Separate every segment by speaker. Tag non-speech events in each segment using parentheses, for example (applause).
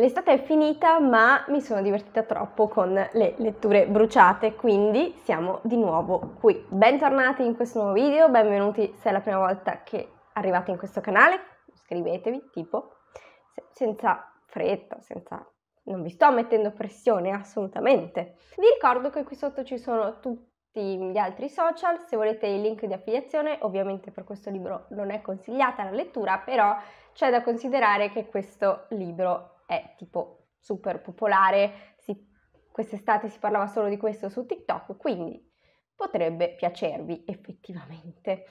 Speaker 1: L'estate è finita, ma mi sono divertita troppo con le letture bruciate, quindi siamo di nuovo qui. Bentornati in questo nuovo video, benvenuti se è la prima volta che arrivate in questo canale, iscrivetevi, tipo, senza fretta, senza non vi sto mettendo pressione assolutamente. Vi ricordo che qui sotto ci sono tutti gli altri social, se volete il link di affiliazione, ovviamente per questo libro non è consigliata la lettura, però c'è da considerare che questo libro è è tipo super popolare, si, quest'estate si parlava solo di questo su TikTok, quindi potrebbe piacervi effettivamente.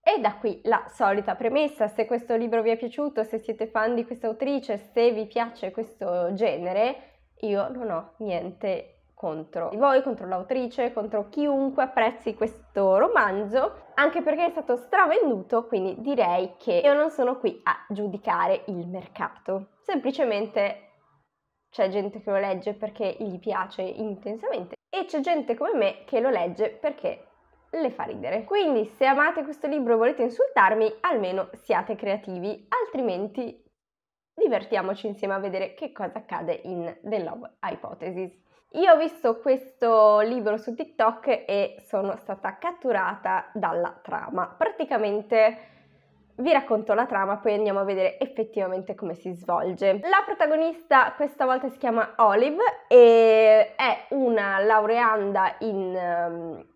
Speaker 1: E da qui la solita premessa, se questo libro vi è piaciuto, se siete fan di questa autrice, se vi piace questo genere, io non ho niente contro di voi, contro l'autrice, contro chiunque apprezzi questo romanzo, anche perché è stato stravenduto, quindi direi che io non sono qui a giudicare il mercato. Semplicemente c'è gente che lo legge perché gli piace intensamente e c'è gente come me che lo legge perché le fa ridere. Quindi se amate questo libro e volete insultarmi, almeno siate creativi, altrimenti divertiamoci insieme a vedere che cosa accade in The Love Hypothesis. Io ho visto questo libro su TikTok e sono stata catturata dalla trama. Praticamente vi racconto la trama, poi andiamo a vedere effettivamente come si svolge. La protagonista questa volta si chiama Olive e è una laureanda in um,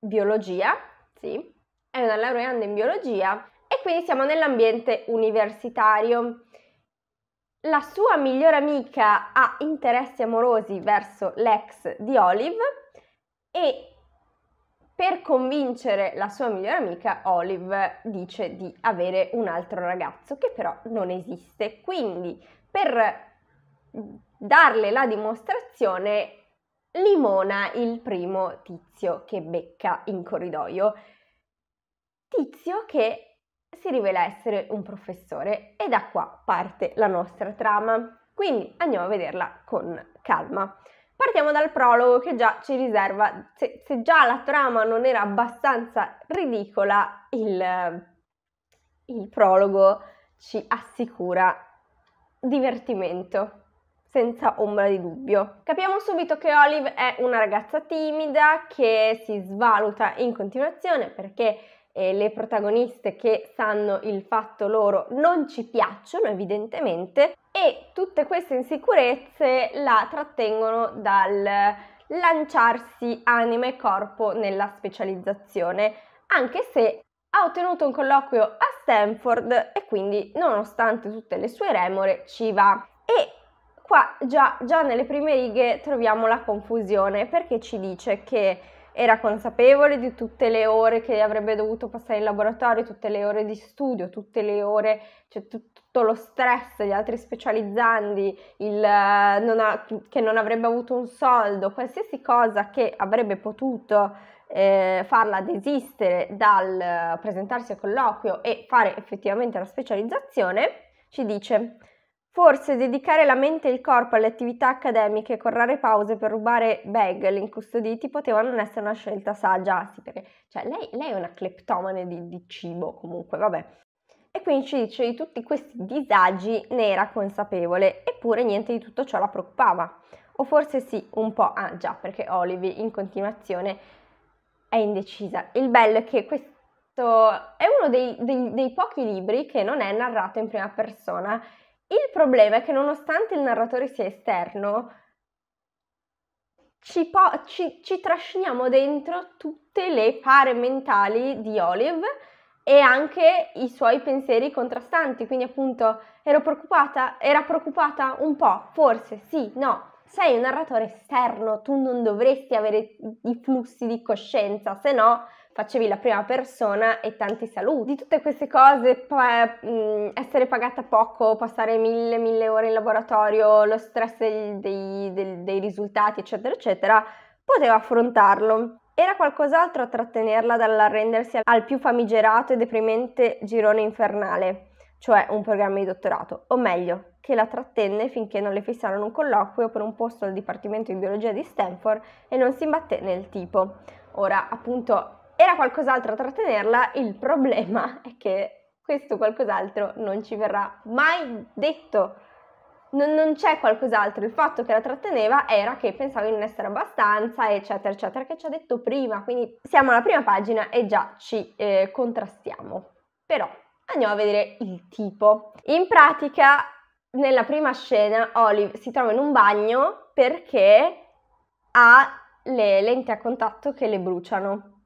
Speaker 1: biologia, sì, è una laureanda in biologia e quindi siamo nell'ambiente universitario. La sua migliore amica ha interessi amorosi verso l'ex di Olive e per convincere la sua migliore amica Olive dice di avere un altro ragazzo che però non esiste. Quindi per darle la dimostrazione limona il primo tizio che becca in corridoio. Tizio che si rivela essere un professore e da qua parte la nostra trama. Quindi andiamo a vederla con calma. Partiamo dal prologo che già ci riserva, se, se già la trama non era abbastanza ridicola, il, il prologo ci assicura divertimento, senza ombra di dubbio. Capiamo subito che Olive è una ragazza timida che si svaluta in continuazione perché eh, le protagoniste che sanno il fatto loro non ci piacciono evidentemente e tutte queste insicurezze la trattengono dal lanciarsi anima e corpo nella specializzazione, anche se ha ottenuto un colloquio a Stanford e quindi nonostante tutte le sue remore ci va. E qua già, già nelle prime righe troviamo la confusione perché ci dice che era consapevole di tutte le ore che avrebbe dovuto passare in laboratorio, tutte le ore di studio, tutte le ore, cioè tutto lo stress degli altri specializzandi, il, eh, non ha, che non avrebbe avuto un soldo, qualsiasi cosa che avrebbe potuto eh, farla desistere dal eh, presentarsi al colloquio e fare effettivamente la specializzazione, ci dice Forse dedicare la mente e il corpo alle attività accademiche con rare pause per rubare bag incustoditi poteva non essere una scelta saggia, sì, perché cioè, lei, lei, è una cleptomane di, di cibo comunque, vabbè. E quindi ci dice di tutti questi disagi ne era consapevole, eppure niente di tutto ciò la preoccupava. O forse sì, un po', ah già, perché Olivi in continuazione è indecisa. Il bello è che questo è uno dei, dei, dei pochi libri che non è narrato in prima persona il problema è che nonostante il narratore sia esterno, ci, po- ci, ci trasciniamo dentro tutte le pare mentali di Olive e anche i suoi pensieri contrastanti. Quindi, appunto, ero preoccupata, era preoccupata un po', forse sì, no. Sei un narratore esterno, tu non dovresti avere i flussi di coscienza, se no facevi la prima persona e tanti saluti. Di tutte queste cose, pa- mm, essere pagata poco, passare mille, mille ore in laboratorio, lo stress dei, dei, dei, dei risultati, eccetera, eccetera, poteva affrontarlo. Era qualcos'altro a trattenerla dall'arrendersi al più famigerato e deprimente girone infernale, cioè un programma di dottorato, o meglio, che la trattenne finché non le fissarono un colloquio per un posto al Dipartimento di Biologia di Stanford e non si imbatté nel tipo. Ora, appunto, era qualcos'altro a trattenerla, il problema (laughs) è che questo qualcos'altro non ci verrà mai detto. Non, non c'è qualcos'altro, il fatto che la tratteneva era che pensavo di non essere abbastanza, eccetera, eccetera, che ci ha detto prima, quindi siamo alla prima pagina e già ci eh, contrastiamo. Però andiamo a vedere il tipo. In pratica, nella prima scena, Olive si trova in un bagno perché ha le lenti a contatto che le bruciano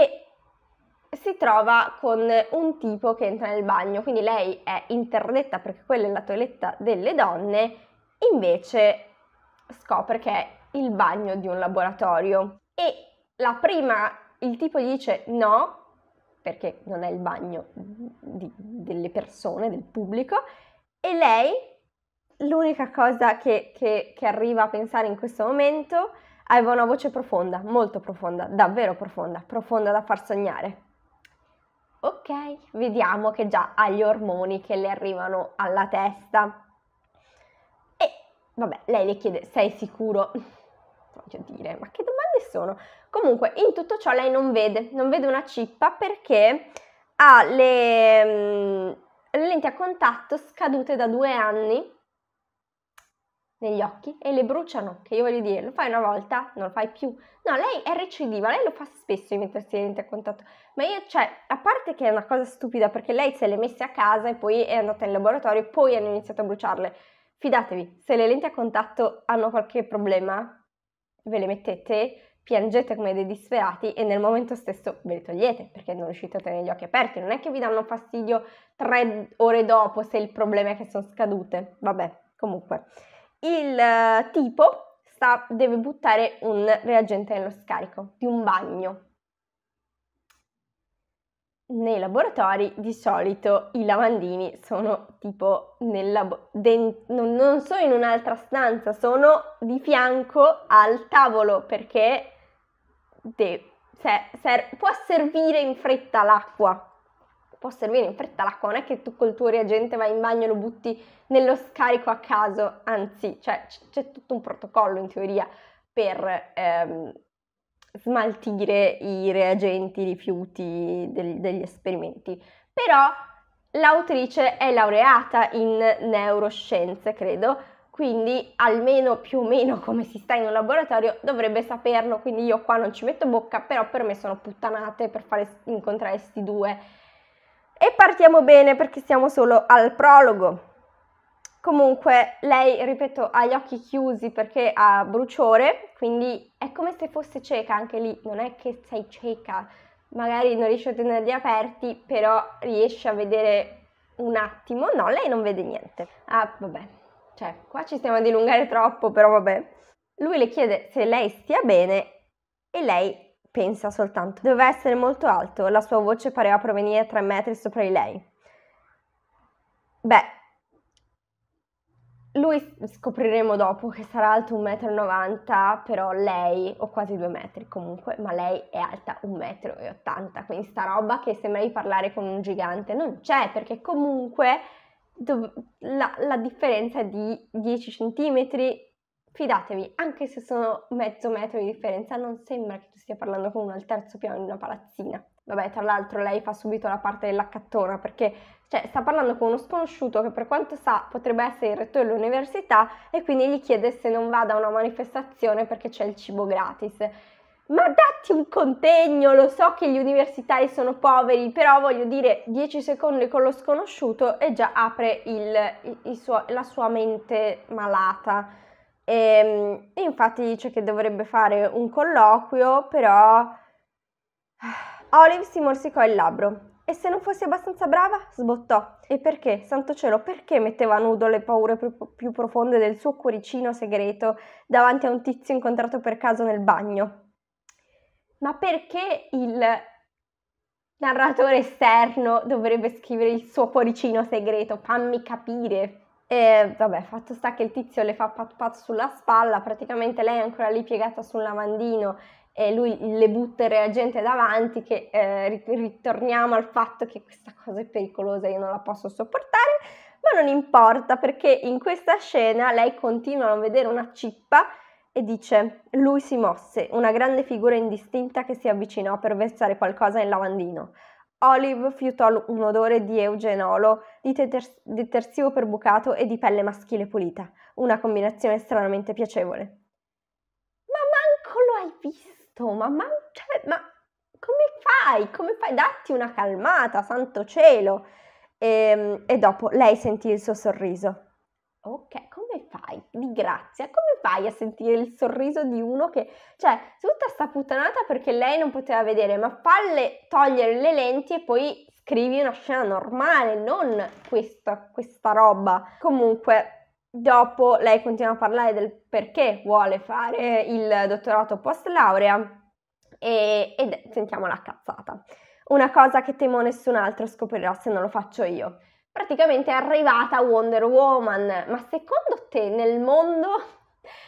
Speaker 1: e si trova con un tipo che entra nel bagno, quindi lei è interdetta perché quella è la toiletta delle donne, invece scopre che è il bagno di un laboratorio e la prima il tipo gli dice no perché non è il bagno di, delle persone, del pubblico e lei l'unica cosa che, che, che arriva a pensare in questo momento è Aveva una voce profonda, molto profonda, davvero profonda, profonda da far sognare. Ok, vediamo che già ha gli ormoni che le arrivano alla testa. E vabbè, lei le chiede, sei sicuro? Voglio dire, ma che domande sono? Comunque, in tutto ciò lei non vede, non vede una cippa perché ha le, mm, le lenti a contatto scadute da due anni negli occhi e le bruciano, che io voglio dire, lo fai una volta, non lo fai più. No, lei è recidiva, lei lo fa spesso di mettersi denti a contatto. Ma io, cioè, a parte che è una cosa stupida perché lei se le messe a casa e poi è andata in laboratorio e poi hanno iniziato a bruciarle. Fidatevi, se le lenti a contatto hanno qualche problema, ve le mettete, piangete come dei disperati e nel momento stesso ve le togliete perché non riuscite a tenere gli occhi aperti. Non è che vi danno fastidio tre ore dopo se il problema è che sono scadute. Vabbè, comunque il eh, tipo sta, deve buttare un reagente nello scarico di un bagno. Nei laboratori di solito i lavandini sono tipo nel labo- den- non, non sono in un'altra stanza, sono di fianco al tavolo perché de- ser- può servire in fretta l'acqua può servire in fretta l'acqua, non è che tu col tuo reagente vai in bagno e lo butti nello scarico a caso, anzi, cioè, c- c'è tutto un protocollo in teoria per ehm, smaltire i reagenti, i rifiuti del- degli esperimenti. Però l'autrice è laureata in neuroscienze, credo, quindi almeno più o meno come si sta in un laboratorio dovrebbe saperlo, quindi io qua non ci metto bocca, però per me sono puttanate per fare incontrare questi due e partiamo bene perché siamo solo al prologo. Comunque lei, ripeto, ha gli occhi chiusi perché ha bruciore, quindi è come se fosse cieca anche lì, non è che sei cieca, magari non riesci a tenerli aperti, però riesci a vedere un attimo. No, lei non vede niente. Ah, vabbè, cioè, qua ci stiamo a dilungare troppo, però vabbè. Lui le chiede se lei stia bene e lei pensa soltanto. Doveva essere molto alto, la sua voce pareva provenire tre metri sopra di lei. Beh, lui scopriremo dopo che sarà alto 1,90 m, però lei, o quasi 2 metri comunque, ma lei è alta 1,80 m, quindi sta roba che sembra di parlare con un gigante non c'è, perché comunque dov- la, la differenza è di 10 centimetri Fidatevi, anche se sono mezzo metro di differenza, non sembra che tu stia parlando con uno al terzo piano di una palazzina. Vabbè, tra l'altro lei fa subito la parte dell'accattona perché cioè, sta parlando con uno sconosciuto che per quanto sa potrebbe essere il rettore dell'università e quindi gli chiede se non vada a una manifestazione perché c'è il cibo gratis. Ma datti un contegno, lo so che gli universitari sono poveri, però voglio dire 10 secondi con lo sconosciuto e già apre il, il, il suo, la sua mente malata e, ehm, infatti dice che dovrebbe fare un colloquio, però (sighs) Olive si morsicò il labbro. E se non fossi abbastanza brava? sbottò. E perché, santo cielo, perché metteva nudo le paure più profonde del suo cuoricino segreto davanti a un tizio incontrato per caso nel bagno? Ma perché il narratore esterno dovrebbe scrivere il suo cuoricino segreto? Fammi capire. E vabbè, fatto sta che il tizio le fa pat pat sulla spalla, praticamente lei è ancora lì piegata sul lavandino e lui le butta il reagente davanti, che eh, ritorniamo al fatto che questa cosa è pericolosa, io non la posso sopportare, ma non importa perché in questa scena lei continua a non vedere una cippa e dice lui si mosse, una grande figura indistinta che si avvicinò per versare qualcosa nel lavandino. Olive fiutò un odore di eugenolo, di, teter- di terzio perbucato e di pelle maschile pulita, una combinazione stranamente piacevole. Ma manco lo hai visto, ma man- cioè, ma come fai? Come fai? Datti una calmata, santo cielo! E, ehm, e dopo lei sentì il suo sorriso. Ok, come fai? Di grazia, come fai a sentire il sorriso di uno che, cioè, tutta sta puttanata perché lei non poteva vedere, ma falle togliere le lenti e poi scrivi una scena normale, non questa, questa roba. Comunque, dopo lei continua a parlare del perché vuole fare il dottorato post laurea e, e sentiamo la cazzata. Una cosa che temo nessun altro scoprirà se non lo faccio io praticamente è arrivata Wonder Woman, ma secondo te nel mondo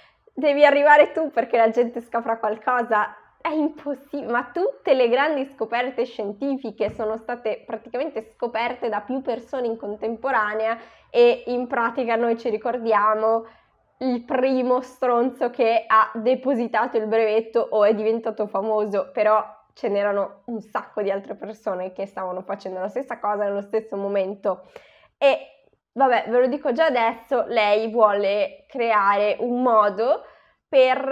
Speaker 1: (laughs) devi arrivare tu perché la gente scopra qualcosa? È impossibile, ma tutte le grandi scoperte scientifiche sono state praticamente scoperte da più persone in contemporanea e in pratica noi ci ricordiamo il primo stronzo che ha depositato il brevetto o è diventato famoso, però ce n'erano un sacco di altre persone che stavano facendo la stessa cosa nello stesso momento e vabbè ve lo dico già adesso lei vuole creare un modo per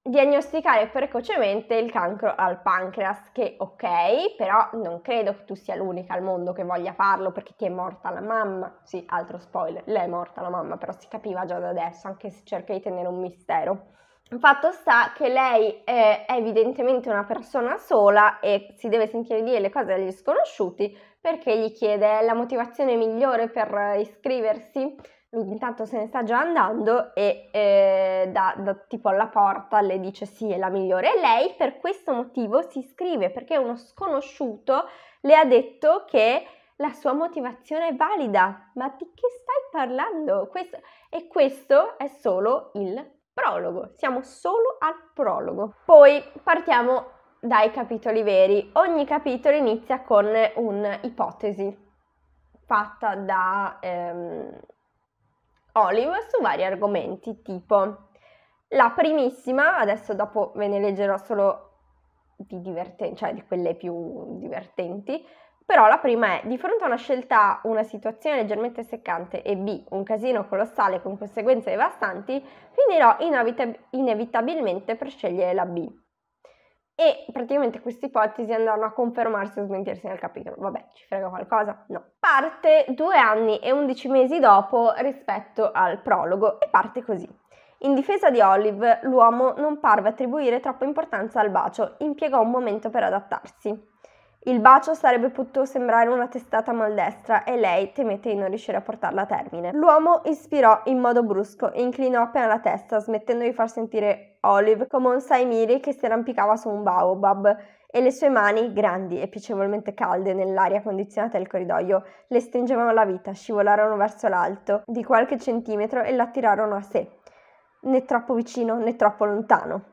Speaker 1: diagnosticare precocemente il cancro al pancreas che ok però non credo che tu sia l'unica al mondo che voglia farlo perché ti è morta la mamma sì altro spoiler lei è morta la mamma però si capiva già da adesso anche se cerca di tenere un mistero Fatto sta che lei eh, è evidentemente una persona sola e si deve sentire dire le cose agli sconosciuti perché gli chiede la motivazione migliore per iscriversi. Lui intanto se ne sta già andando e eh, da, da, tipo alla porta le dice sì è la migliore e lei per questo motivo si iscrive perché uno sconosciuto le ha detto che la sua motivazione è valida. Ma di che stai parlando? Questo, e questo è solo il prologo, siamo solo al prologo. Poi partiamo dai capitoli veri. Ogni capitolo inizia con un'ipotesi fatta da ehm, Olive su vari argomenti, tipo la primissima, adesso dopo ve ne leggerò solo di divertenti, cioè di quelle più divertenti, però la prima è, di fronte a una scelta A, una situazione leggermente seccante e B, un casino colossale con conseguenze devastanti, finirò inevitabilmente per scegliere la B. E praticamente queste ipotesi andranno a confermarsi o smentirsi nel capitolo. Vabbè, ci frega qualcosa? No. Parte due anni e undici mesi dopo rispetto al prologo e parte così. In difesa di Olive, l'uomo non parve attribuire troppa importanza al bacio, impiegò un momento per adattarsi. Il bacio sarebbe potuto sembrare una testata maldestra e lei temette di non riuscire a portarla a termine. L'uomo ispirò in modo brusco e inclinò appena la testa, smettendo di far sentire Olive come un saimiri che si arrampicava su un baobab e le sue mani, grandi e piacevolmente calde nell'aria condizionata del corridoio, le stringevano la vita, scivolarono verso l'alto di qualche centimetro e l'attirarono a sé, né troppo vicino né troppo lontano.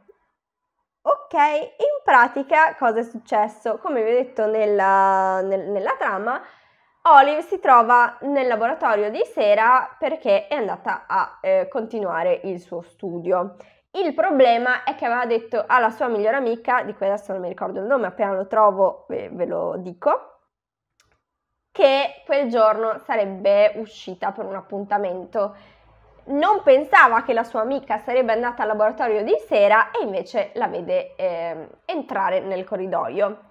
Speaker 1: Ok, in pratica cosa è successo? Come vi ho detto nella, nel, nella trama, Olive si trova nel laboratorio di sera perché è andata a eh, continuare il suo studio. Il problema è che aveva detto alla sua migliore amica, di cui adesso non mi ricordo il nome, appena lo trovo ve, ve lo dico, che quel giorno sarebbe uscita per un appuntamento non pensava che la sua amica sarebbe andata al laboratorio di sera e invece la vede eh, entrare nel corridoio.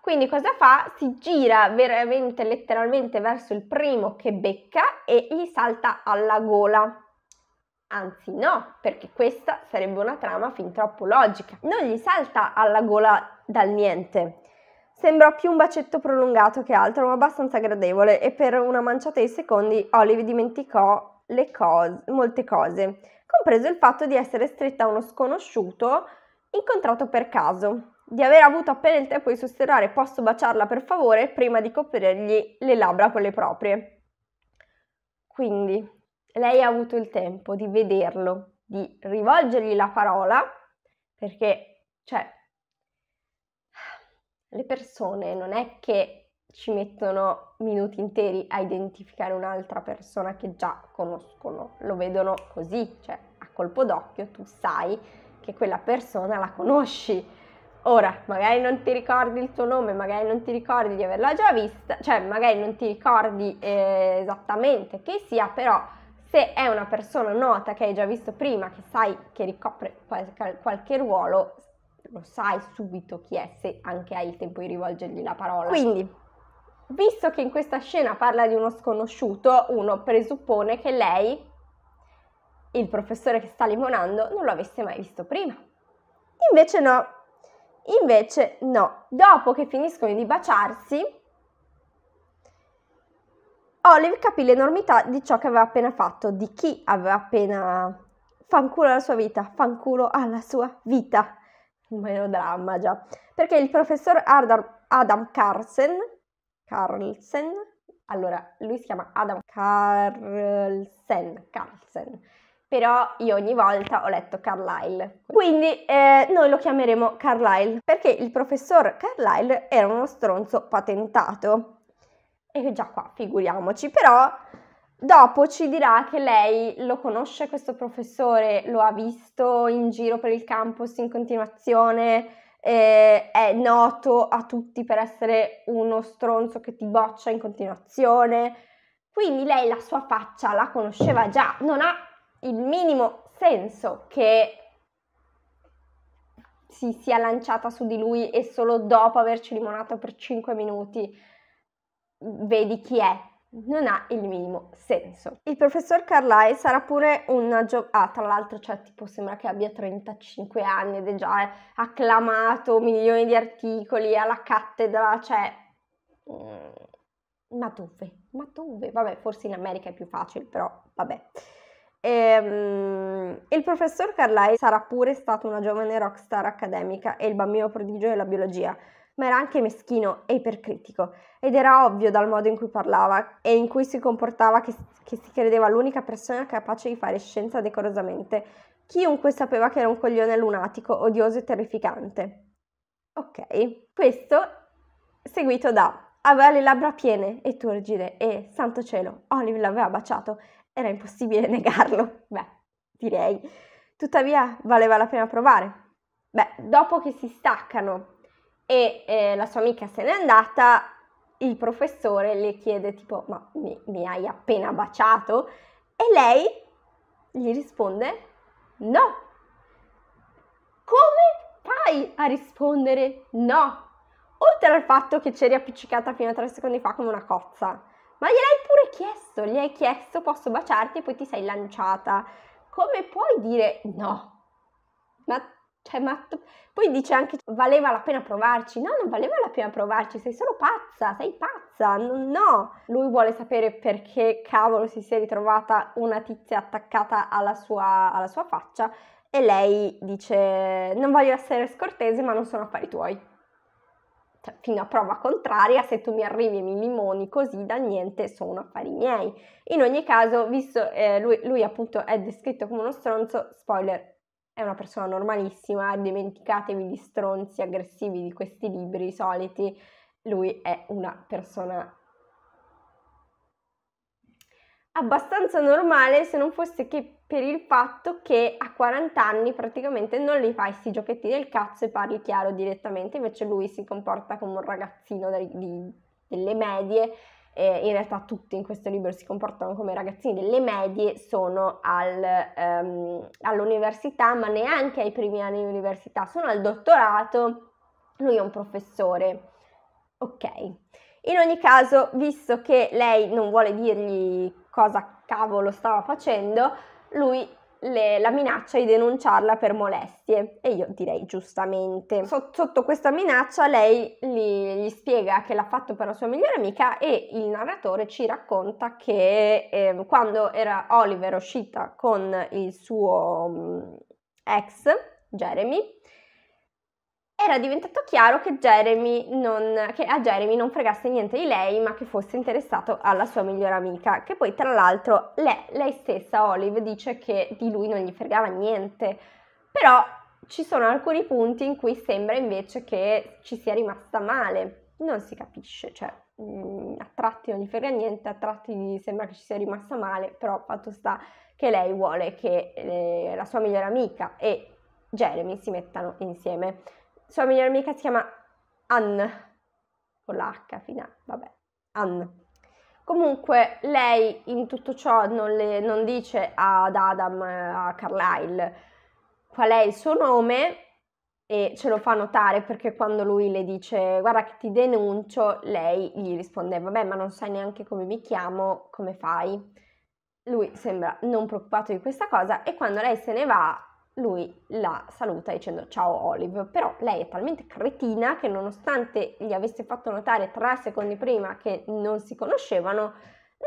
Speaker 1: Quindi cosa fa? Si gira veramente letteralmente verso il primo che becca e gli salta alla gola. Anzi no, perché questa sarebbe una trama fin troppo logica. Non gli salta alla gola dal niente. Sembra più un bacetto prolungato che altro, ma abbastanza gradevole e per una manciata di secondi Olive dimenticò le cose, molte cose, compreso il fatto di essere stretta a uno sconosciuto incontrato per caso, di aver avuto appena il tempo di sussurrare posso baciarla per favore prima di coprirgli le labbra con le proprie. Quindi lei ha avuto il tempo di vederlo, di rivolgergli la parola, perché, cioè, le persone non è che ci mettono minuti interi a identificare un'altra persona che già conoscono, lo vedono così, cioè a colpo d'occhio tu sai che quella persona la conosci. Ora, magari non ti ricordi il tuo nome, magari non ti ricordi di averla già vista, cioè magari non ti ricordi eh, esattamente chi sia, però se è una persona nota che hai già visto prima, che sai che ricopre qualche, qualche ruolo, lo sai subito chi è se anche hai il tempo di rivolgergli la parola. Quindi, visto che in questa scena parla di uno sconosciuto, uno presuppone che lei, il professore che sta limonando, non lo avesse mai visto prima. Invece no, invece no. Dopo che finiscono di baciarsi, Olive capì l'enormità di ciò che aveva appena fatto, di chi aveva appena fanculo alla sua vita, fanculo alla sua vita. Un melodramma già. Perché il professor Adam Carson, Carlsen. Allora, lui si chiama Adam Carlsen, Carlsen. Però io ogni volta ho letto Carlyle. Quindi eh, noi lo chiameremo Carlyle perché il professor Carlyle era uno stronzo patentato. E già qua, figuriamoci, però Dopo ci dirà che lei lo conosce questo professore, lo ha visto in giro per il campus in continuazione, eh, è noto a tutti per essere uno stronzo che ti boccia in continuazione. Quindi lei la sua faccia la conosceva già, non ha il minimo senso che si sia lanciata su di lui e solo dopo averci limonato per 5 minuti vedi chi è non ha il minimo senso. Il professor Carlai sarà pure un giovane, ah, tra l'altro, cioè, tipo, sembra che abbia 35 anni ed è già eh, acclamato, milioni di articoli alla cattedra, cioè... Mm, ma dove? Ma dove? Vabbè, forse in America è più facile, però vabbè. E, ehm, il professor Carlai sarà pure stato una giovane rockstar accademica e il bambino prodigio della biologia ma era anche meschino e ipercritico, ed era ovvio dal modo in cui parlava e in cui si comportava che, che si credeva l'unica persona capace di fare scienza decorosamente. Chiunque sapeva che era un coglione lunatico, odioso e terrificante. Ok, questo seguito da aveva le labbra piene e turgide e, santo cielo, Olive l'aveva baciato, era impossibile (laughs) negarlo. Beh, direi. Tuttavia, valeva la pena provare. Beh, dopo che si staccano e eh, la sua amica se n'è andata, il professore le chiede tipo ma mi, mi hai appena baciato? E lei gli risponde no. Come fai a rispondere no? Oltre al fatto che c'eri appiccicata fino a tre secondi fa come una cozza. Ma gliel'hai pure chiesto, gli hai chiesto posso baciarti e poi ti sei lanciata. Come puoi dire no? Ma cioè, ma t- poi dice anche valeva la pena provarci. No, non valeva la pena provarci, sei solo pazza, sei pazza. No, lui vuole sapere perché cavolo si sia ritrovata una tizia attaccata alla sua, alla sua faccia e lei dice non voglio essere scortese ma non sono affari tuoi. Cioè, fino a prova contraria, se tu mi arrivi e mi limoni così da niente sono affari miei. In ogni caso, visto eh, lui, lui appunto è descritto come uno stronzo, spoiler, è una persona normalissima, dimenticatevi gli stronzi aggressivi di questi libri soliti, lui è una persona abbastanza normale se non fosse che per il fatto che a 40 anni praticamente non gli fai questi giochetti del cazzo e parli chiaro direttamente, invece lui si comporta come un ragazzino delle medie eh, in realtà tutti in questo libro si comportano come ragazzini delle medie, sono al, ehm, all'università, ma neanche ai primi anni di università, sono al dottorato, lui è un professore. Ok, in ogni caso, visto che lei non vuole dirgli cosa cavolo stava facendo, lui le, la minaccia di denunciarla per molestie e io direi giustamente. Sotto, sotto questa minaccia lei gli, gli, spiega che l'ha fatto per la sua migliore amica e il narratore ci racconta che eh, quando era Oliver uscita con il suo mm, ex Jeremy era diventato chiaro che, Jeremy non, che a Jeremy non fregasse niente di lei, ma che fosse interessato alla sua migliore amica, che poi tra l'altro lei, lei stessa, Olive, dice che di lui non gli fregava niente, però ci sono alcuni punti in cui sembra invece che ci sia rimasta male, non si capisce, cioè mm, a tratti non gli frega niente, a tratti sembra che ci sia rimasta male, però fatto sta che lei vuole che eh, la sua migliore amica e Jeremy si mettano insieme sua migliore amica si chiama Ann, con l'H finale, vabbè, Ann. Comunque lei in tutto ciò non, le, non dice ad Adam, eh, a Carlyle, qual è il suo nome e ce lo fa notare perché quando lui le dice guarda che ti denuncio, lei gli risponde vabbè ma non sai neanche come mi chiamo, come fai? Lui sembra non preoccupato di questa cosa e quando lei se ne va lui la saluta dicendo ciao Olive, però lei è talmente cretina che nonostante gli avesse fatto notare tre secondi prima che non si conoscevano,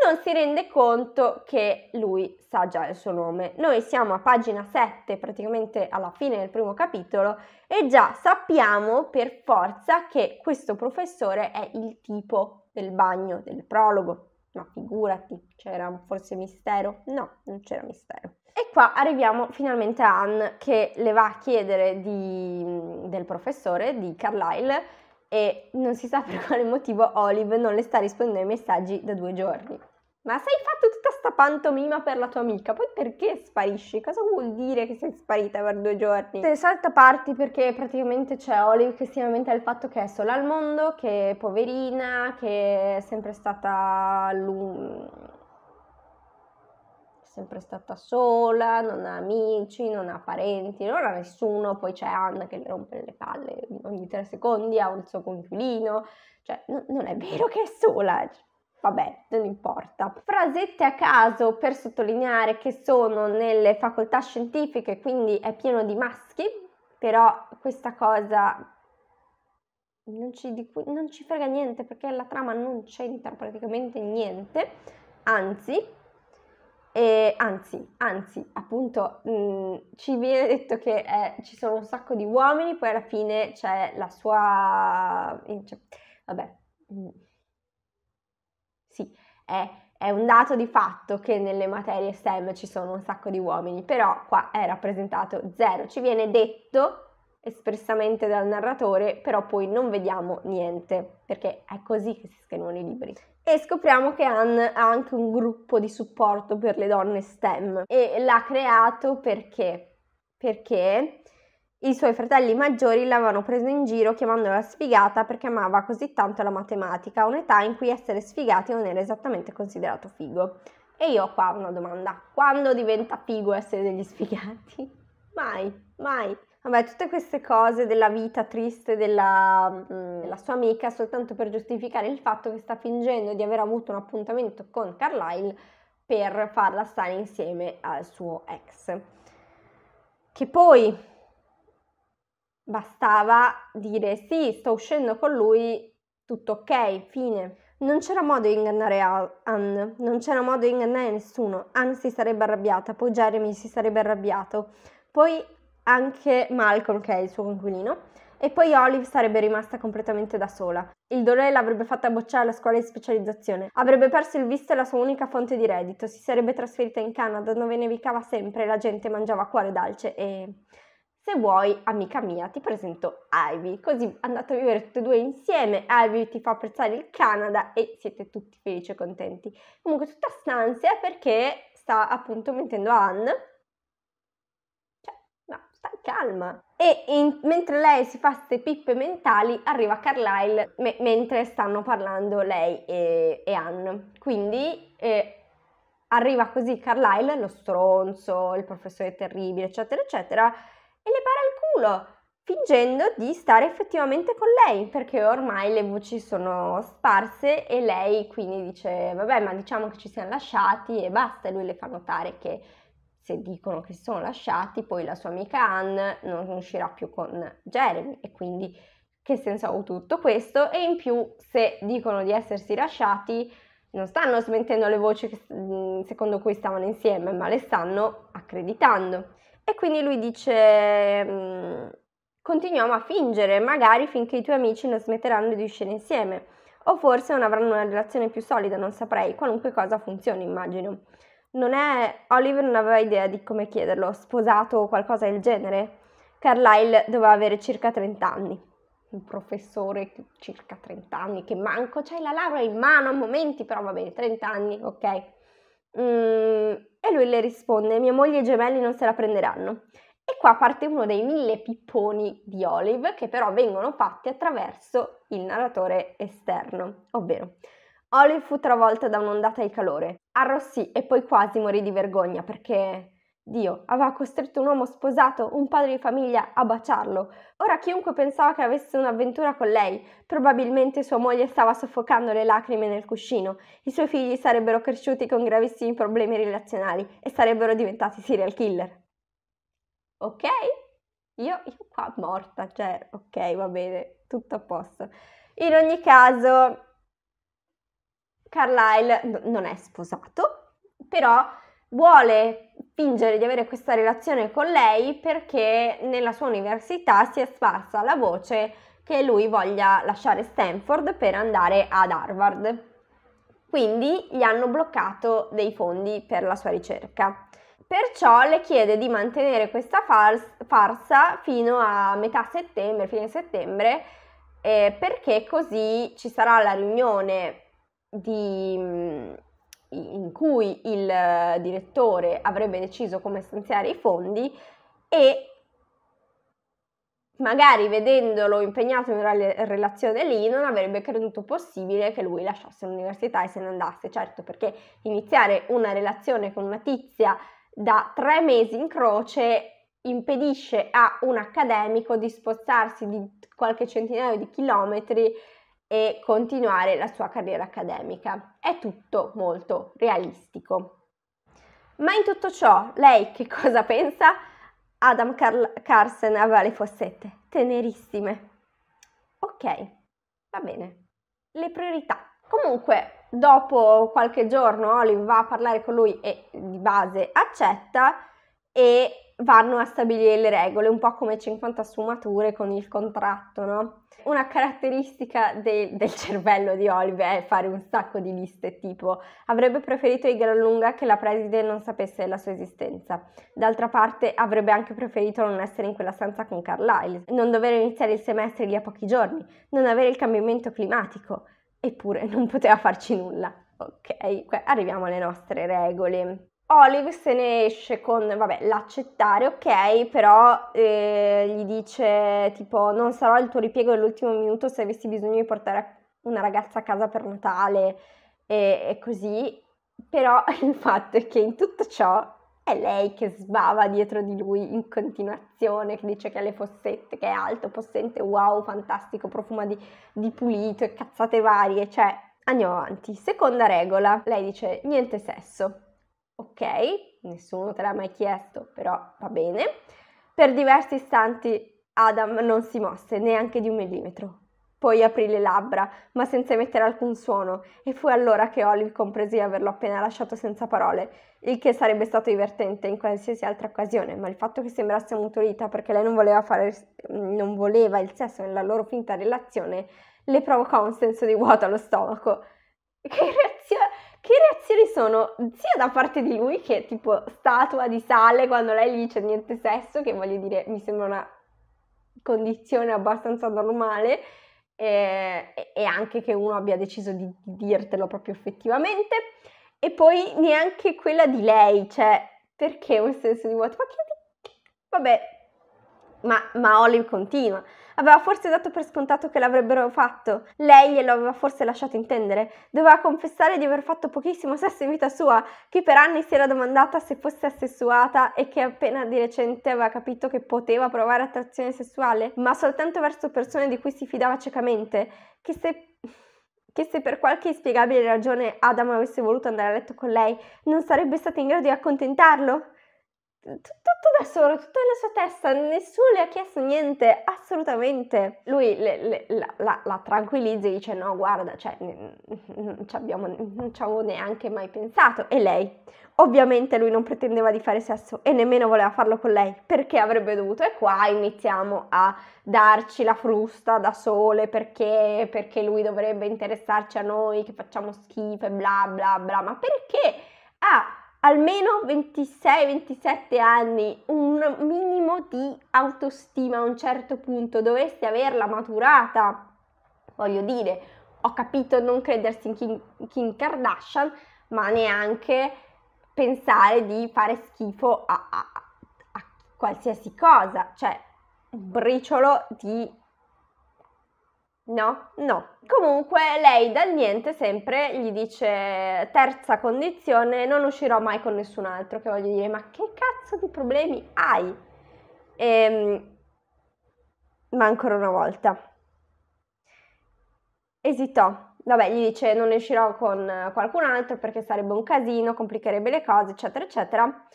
Speaker 1: non si rende conto che lui sa già il suo nome. Noi siamo a pagina 7, praticamente alla fine del primo capitolo, e già sappiamo per forza che questo professore è il tipo del bagno, del prologo, ma figurati, c'era forse mistero? No, non c'era mistero. E qua arriviamo finalmente a Anne che le va a chiedere di, del professore di Carlyle e non si sa per quale motivo Olive non le sta rispondendo ai messaggi da due giorni. Ma se hai fatto tutta sta pantomima per la tua amica, poi perché sparisci? Cosa vuol dire che sei sparita per due giorni? Te salta parti perché praticamente c'è Olive che si lamenta del fatto che è sola al mondo, che è poverina, che è sempre stata lung... sempre stata sola, non ha amici, non ha parenti, non ha nessuno, poi c'è Anna che le rompe le palle ogni tre secondi, ha un suo conculino, cioè n- non è vero che è sola, cioè, vabbè, non importa. Frasette a caso per sottolineare che sono nelle facoltà scientifiche, quindi è pieno di maschi, però questa cosa non ci, cui, non ci frega niente perché la trama non c'entra praticamente niente, anzi, e anzi, anzi, appunto, mh, mm, ci viene detto che eh, ci sono un sacco di uomini, poi alla fine c'è la sua... Eh, cioè, vabbè, mh mm è, è un dato di fatto che nelle materie STEM ci sono un sacco di uomini, però qua è rappresentato zero, ci viene detto espressamente dal narratore, però poi non vediamo niente, perché è così che si scrivono i libri. E scopriamo che Anne ha anche un gruppo di supporto per le donne STEM e l'ha creato perché? Perché i suoi fratelli maggiori l'avevano preso in giro chiamandola sfigata perché amava così tanto la matematica, un'età in cui essere sfigati non era esattamente considerato figo. E io ho qua una domanda. Quando diventa figo essere degli sfigati? (laughs) Mai, mai. Vabbè, tutte queste cose della vita triste della, mm, della sua amica soltanto per giustificare il fatto che sta fingendo di aver avuto un appuntamento con Carlyle per farla stare insieme al suo ex. Che poi bastava dire sì, sto uscendo con lui, tutto ok, fine. Non c'era modo di ingannare Anne, non c'era modo di ingannare nessuno. Anne si sarebbe arrabbiata, poi Jeremy si sarebbe arrabbiato, poi anche Malcolm, che è il suo conquilino, e poi Olive sarebbe rimasta completamente da sola. Il dolore l'avrebbe fatta bocciare la scuola di specializzazione, avrebbe perso il visto e la sua unica fonte di reddito, si sarebbe trasferita in Canada dove nevicava sempre e la gente mangiava cuore dolce e se vuoi, amica mia, ti presento Ivy, così andate a vivere tutte e due insieme, Ivy ti fa apprezzare il Canada e siete tutti felici e contenti. Comunque tutta stanzia perché sta appunto mentendo a Anne cioè, calma. E in, mentre lei si fa queste pippe mentali, arriva Carlyle me- mentre stanno parlando lei e, e Anne. Quindi eh, arriva così Carlyle, lo stronzo, il professore terribile, eccetera, eccetera, e le para il culo, fingendo di stare effettivamente con lei, perché ormai le voci sono sparse e lei quindi dice vabbè ma diciamo che ci siamo lasciati e basta, e lui le fa notare che se dicono che si sono lasciati, poi la sua amica Anne non uscirà più con Jeremy e quindi che senso ha avuto tutto questo e in più se dicono di essersi lasciati non stanno smettendo le voci che, secondo cui stavano insieme, ma le stanno accreditando. E quindi lui dice, mm, continuiamo a fingere, magari finché i tuoi amici non smetteranno di uscire insieme. O forse non avranno una relazione più solida, non saprei, qualunque cosa funzioni, immagino. Non è... Oliver non aveva idea di come chiederlo, sposato o qualcosa del genere. Carlyle doveva avere circa 30 anni. Un professore circa 30 anni, che manco, c'hai la laurea in mano a momenti, però va bene, 30 anni, ok. Mm, e lui le risponde, mia moglie e i gemelli non se la prenderanno. E qua parte uno dei mille pipponi di Olive che però vengono fatti attraverso il narratore esterno, ovvero Olive fu travolta da un'ondata di calore, arrossì e poi quasi morì di vergogna perché Dio aveva costretto un uomo sposato, un padre di famiglia, a baciarlo. Ora chiunque pensava che avesse un'avventura con lei, probabilmente sua moglie stava soffocando le lacrime nel cuscino, i suoi figli sarebbero cresciuti con gravissimi problemi relazionali e sarebbero diventati serial killer. Ok? Io, io qua morta, cioè, ok, va bene, tutto a posto. In ogni caso, Carlyle non è sposato, però vuole fingere di avere questa relazione con lei perché nella sua università si è sparsa la voce che lui voglia lasciare Stanford per andare ad Harvard. Quindi gli hanno bloccato dei fondi per la sua ricerca. Perciò le chiede di mantenere questa farsa fino a metà settembre, fine settembre, eh, perché così ci sarà la riunione di, in cui il eh, direttore avrebbe deciso come stanziare i fondi e magari vedendolo impegnato in una relazione lì non avrebbe creduto possibile che lui lasciasse l'università e se ne andasse, certo perché iniziare una relazione con una tizia da tre mesi in croce impedisce a un accademico di spostarsi di qualche centinaio di chilometri e continuare la sua carriera accademica. È tutto molto realistico. Ma in tutto ciò, lei che (laughs) cosa pensa? Adam Car- Carson aveva le fossette tenerissime. Ok, va bene. Le priorità. Comunque, dopo qualche giorno, Olive va a parlare con lui e di base accetta e vanno a stabilire le regole, un po' come 50 sfumature con il contratto, no? Una caratteristica de- del cervello di Olive è fare un sacco di liste, tipo avrebbe preferito di gran lunga che la preside non sapesse della sua esistenza. D'altra parte avrebbe anche preferito non essere in quella stanza con Carlyle, non dover iniziare il semestre lì a pochi giorni, non avere il cambiamento climatico. Eppure non poteva farci nulla. Ok, arriviamo alle nostre regole. Olive se ne esce con, vabbè, l'accettare, ok, però eh, gli dice tipo non sarò il tuo ripiego dell'ultimo minuto se avessi bisogno di portare una ragazza a casa per Natale e, e così, però (laughs) il fatto è che in tutto ciò è lei che sbava dietro di lui in continuazione, che dice che ha le fossette, che è alto, possente, wow, fantastico, profuma di, di pulito e cazzate varie, cioè andiamo avanti. Seconda regola, lei dice niente sesso ok, nessuno te l'ha mai chiesto, però va bene. Per diversi istanti Adam non si mosse neanche di un millimetro. Poi aprì le labbra, ma senza emettere alcun suono, e fu allora che Olive compresi di averlo appena lasciato senza parole, il che sarebbe stato divertente in qualsiasi altra occasione, ma il fatto che sembrasse mutolita perché lei non voleva, fare, non voleva il sesso nella loro finta relazione le provocò un senso di vuoto allo stomaco. (laughs) Che reazione! che reazioni sono sia da parte di lui che tipo statua di sale quando lei gli dice niente sesso, che voglio dire mi sembra una condizione abbastanza normale eh, e anche che uno abbia deciso di dirtelo proprio effettivamente e poi neanche quella di lei, cioè perché un senso di vuoto? Ma che... Vabbè, ma, ma Olive continua. Aveva forse dato per scontato che l'avrebbero fatto. Lei glielo aveva forse lasciato intendere. Doveva confessare di aver fatto pochissimo sesso in vita sua, che per anni si era domandata se fosse assessuata e che appena di recente aveva capito che poteva provare attrazione sessuale, ma soltanto verso persone di cui si fidava ciecamente, che se che se per qualche inspiegabile ragione Adam avesse voluto andare a letto con lei, non sarebbe stata in grado di accontentarlo? tutto da solo, tutto nella sua testa, nessuno le ha chiesto niente, assolutamente. Lui le, le, la, la, la, tranquillizza e dice no, guarda, cioè, non, ci abbiamo, non ci neanche mai pensato. E lei, ovviamente lui non pretendeva di fare sesso e nemmeno voleva farlo con lei, perché avrebbe dovuto. E qua iniziamo a darci la frusta da sole, perché, perché lui dovrebbe interessarci a noi, che facciamo schifo e bla bla bla, ma perché? Ah, almeno 26-27 anni, un minimo di autostima a un certo punto, dovresti averla maturata. Voglio dire, ho capito non credersi in Kim, Kim Kardashian, ma neanche pensare di fare schifo a, a, a qualsiasi cosa, cioè un briciolo di No, no. Comunque lei dal niente sempre gli dice terza condizione, non uscirò mai con nessun altro, che voglio dire, ma che cazzo di problemi hai? E, ehm, ma ancora una volta. Esitò. Vabbè, gli dice non uscirò con qualcun altro perché sarebbe un casino, complicherebbe le cose, eccetera, eccetera.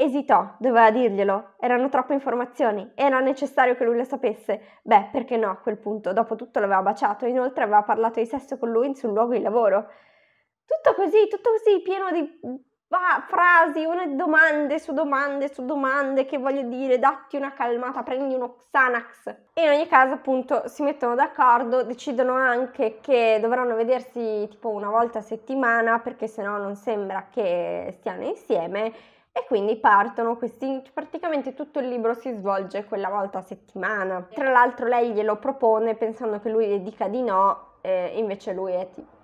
Speaker 1: Esitò, doveva dirglielo, erano troppe informazioni, era necessario che lui le sapesse. Beh, perché no a quel punto, dopo tutto l'aveva baciato, inoltre aveva parlato di sesso con lui sul luogo di lavoro. Tutto così, tutto così, pieno di ah, frasi, una domande su domande su domande che voglio dire, datti una calmata, prendi uno Xanax. E in ogni caso, appunto, si mettono d'accordo, decidono anche che dovranno vedersi tipo una volta a settimana perché sennò non sembra che stiano insieme e quindi partono questi, praticamente tutto il libro si svolge quella volta a settimana. Tra l'altro lei glielo propone pensando che lui le dica di no, e invece lui è tipo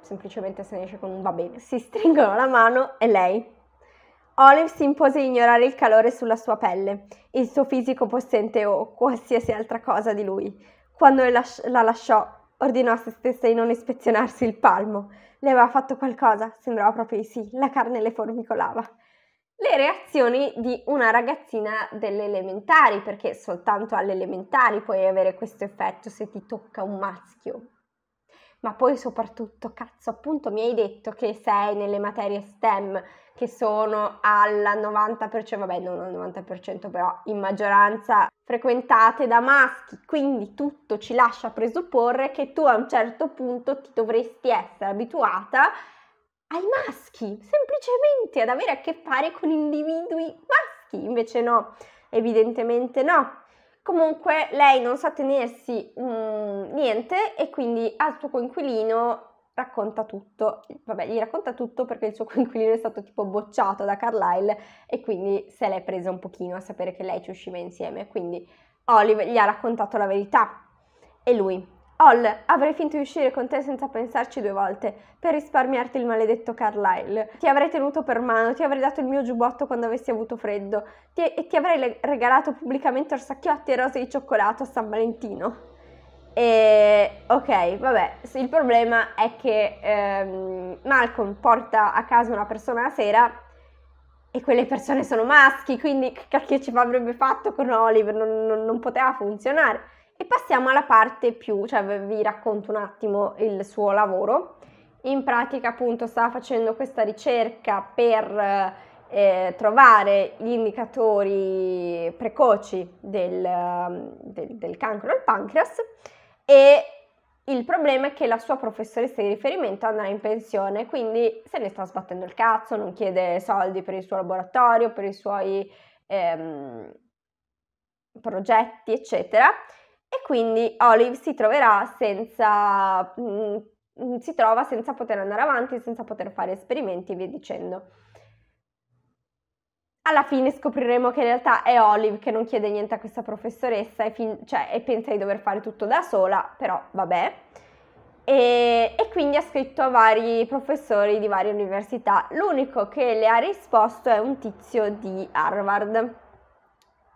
Speaker 1: semplicemente se ne esce con un va bene. Si stringono la mano e lei. Olive si impose di ignorare il calore sulla sua pelle, il suo fisico possente o qualsiasi altra cosa di lui. Quando la lasciò, Ordinò a se stessa di non ispezionarsi il palmo. Le aveva fatto qualcosa? Sembrava proprio di sì, la carne le formicolava. Le reazioni di una ragazzina delle elementari, perché soltanto alle elementari puoi avere questo effetto se ti tocca un maschio, ma poi soprattutto, cazzo, appunto mi hai detto che sei nelle materie STEM che sono al 90%, vabbè non al 90% però in maggioranza frequentate da maschi, quindi tutto ci lascia presupporre che tu a un certo punto ti dovresti essere abituata ai maschi, semplicemente ad avere a che fare con individui maschi, invece no, evidentemente no. Comunque lei non sa tenersi um, niente e quindi al suo coinquilino racconta tutto. Vabbè, gli racconta tutto perché il suo (laughs) coinquilino è stato tipo bocciato da Carlyle e quindi se l'è presa un pochino a sapere che lei ci usciva insieme. Quindi Olive gli ha raccontato la verità e lui Hall, avrei finto di uscire con te senza pensarci due volte, per risparmiarti il maledetto Carlyle. Ti avrei tenuto per mano, ti avrei dato il mio giubbotto quando avessi avuto freddo, ti, e ti avrei le- regalato pubblicamente orsacchiotti e rose di cioccolato a San Valentino. E ok, vabbè, il problema è che ehm, Malcolm porta a casa una persona la sera e quelle persone sono maschi, quindi che cacchio ci avrebbe fatto con Oliver? non, non, non poteva funzionare. E passiamo alla parte più, cioè vi racconto un attimo il suo lavoro. In pratica appunto stava facendo questa ricerca per eh, trovare gli indicatori precoci del, del, del cancro al pancreas e il problema è che la sua professoressa di riferimento andrà in pensione, quindi se ne sta sbattendo il cazzo, non chiede soldi per il suo laboratorio, per i suoi ehm, progetti, eccetera e quindi Olive si troverà senza, mm, si trova senza poter andare avanti, senza poter fare esperimenti e via dicendo. Alla fine scopriremo che in realtà è Olive che non chiede niente a questa professoressa e, fin- cioè, e pensa di dover fare tutto da sola, però vabbè. E, e, quindi ha scritto a vari professori di varie università. L'unico che le ha risposto è un tizio di Harvard.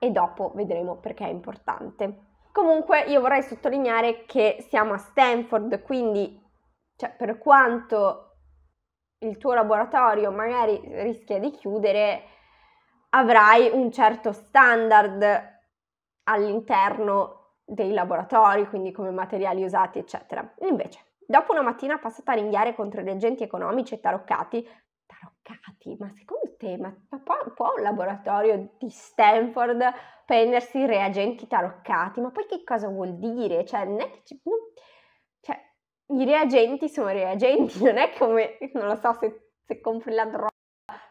Speaker 1: E dopo vedremo perché è importante. Comunque io vorrei sottolineare che siamo a Stanford, quindi cioè, per quanto il tuo laboratorio magari rischia di chiudere, avrai un certo standard all'interno dei laboratori, quindi come materiali usati, eccetera. Invece, dopo una mattina passata a ringhiare contro i reggenti economici e taroccati, Cati, ma secondo te ma, ma può, può, un laboratorio di Stanford prendersi reagenti taroccati? Ma poi che cosa vuol dire? Cioè, non è che ci, non, cioè, i reagenti sono reagenti, non è come, non lo so, se, se compri la droga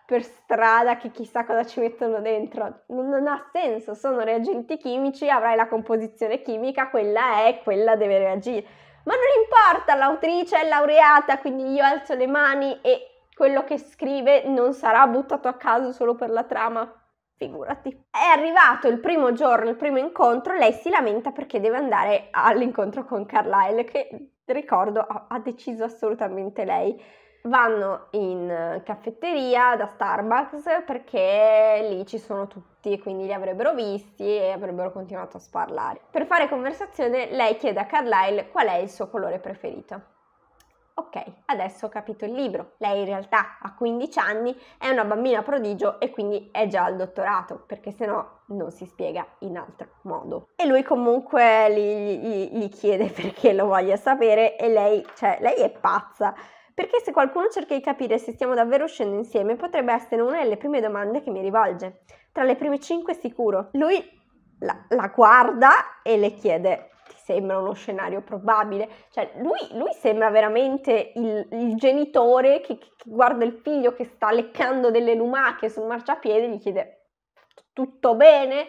Speaker 1: per strada che chissà cosa ci mettono dentro, non, non ha senso, sono reagenti chimici, avrai la composizione chimica, quella è, quella deve reagire. Ma non importa, l'autrice è laureata, quindi io alzo le mani e quello che scrive non sarà buttato a caso solo per la trama. Figurati. È arrivato il primo giorno, il primo incontro, lei si lamenta perché deve andare all'incontro con Carlyle, che ricordo ha deciso assolutamente lei. Vanno in eh, caffetteria da Starbucks perché lì ci sono tutti e quindi li avrebbero visti e avrebbero continuato a sparlare. Per fare conversazione lei chiede a Carlyle qual è il suo colore preferito ok, adesso ho capito il libro. Lei in realtà ha 15 anni, è una bambina prodigio e quindi è già al dottorato, perché sennò non si spiega in altro modo. E lui comunque gli, gli, gli chiede (laughs) perché lo voglia sapere e lei, cioè, lei è pazza. Perché se qualcuno cerca di capire se stiamo davvero uscendo insieme, potrebbe essere una delle prime domande che mi rivolge. Tra le prime 5 sicuro. Lui la, la guarda e le chiede sembra uno scenario probabile. Cioè, lui, lui sembra veramente il, il genitore che, che, guarda il figlio che sta leccando delle lumache sul marciapiede e gli chiede tutto bene?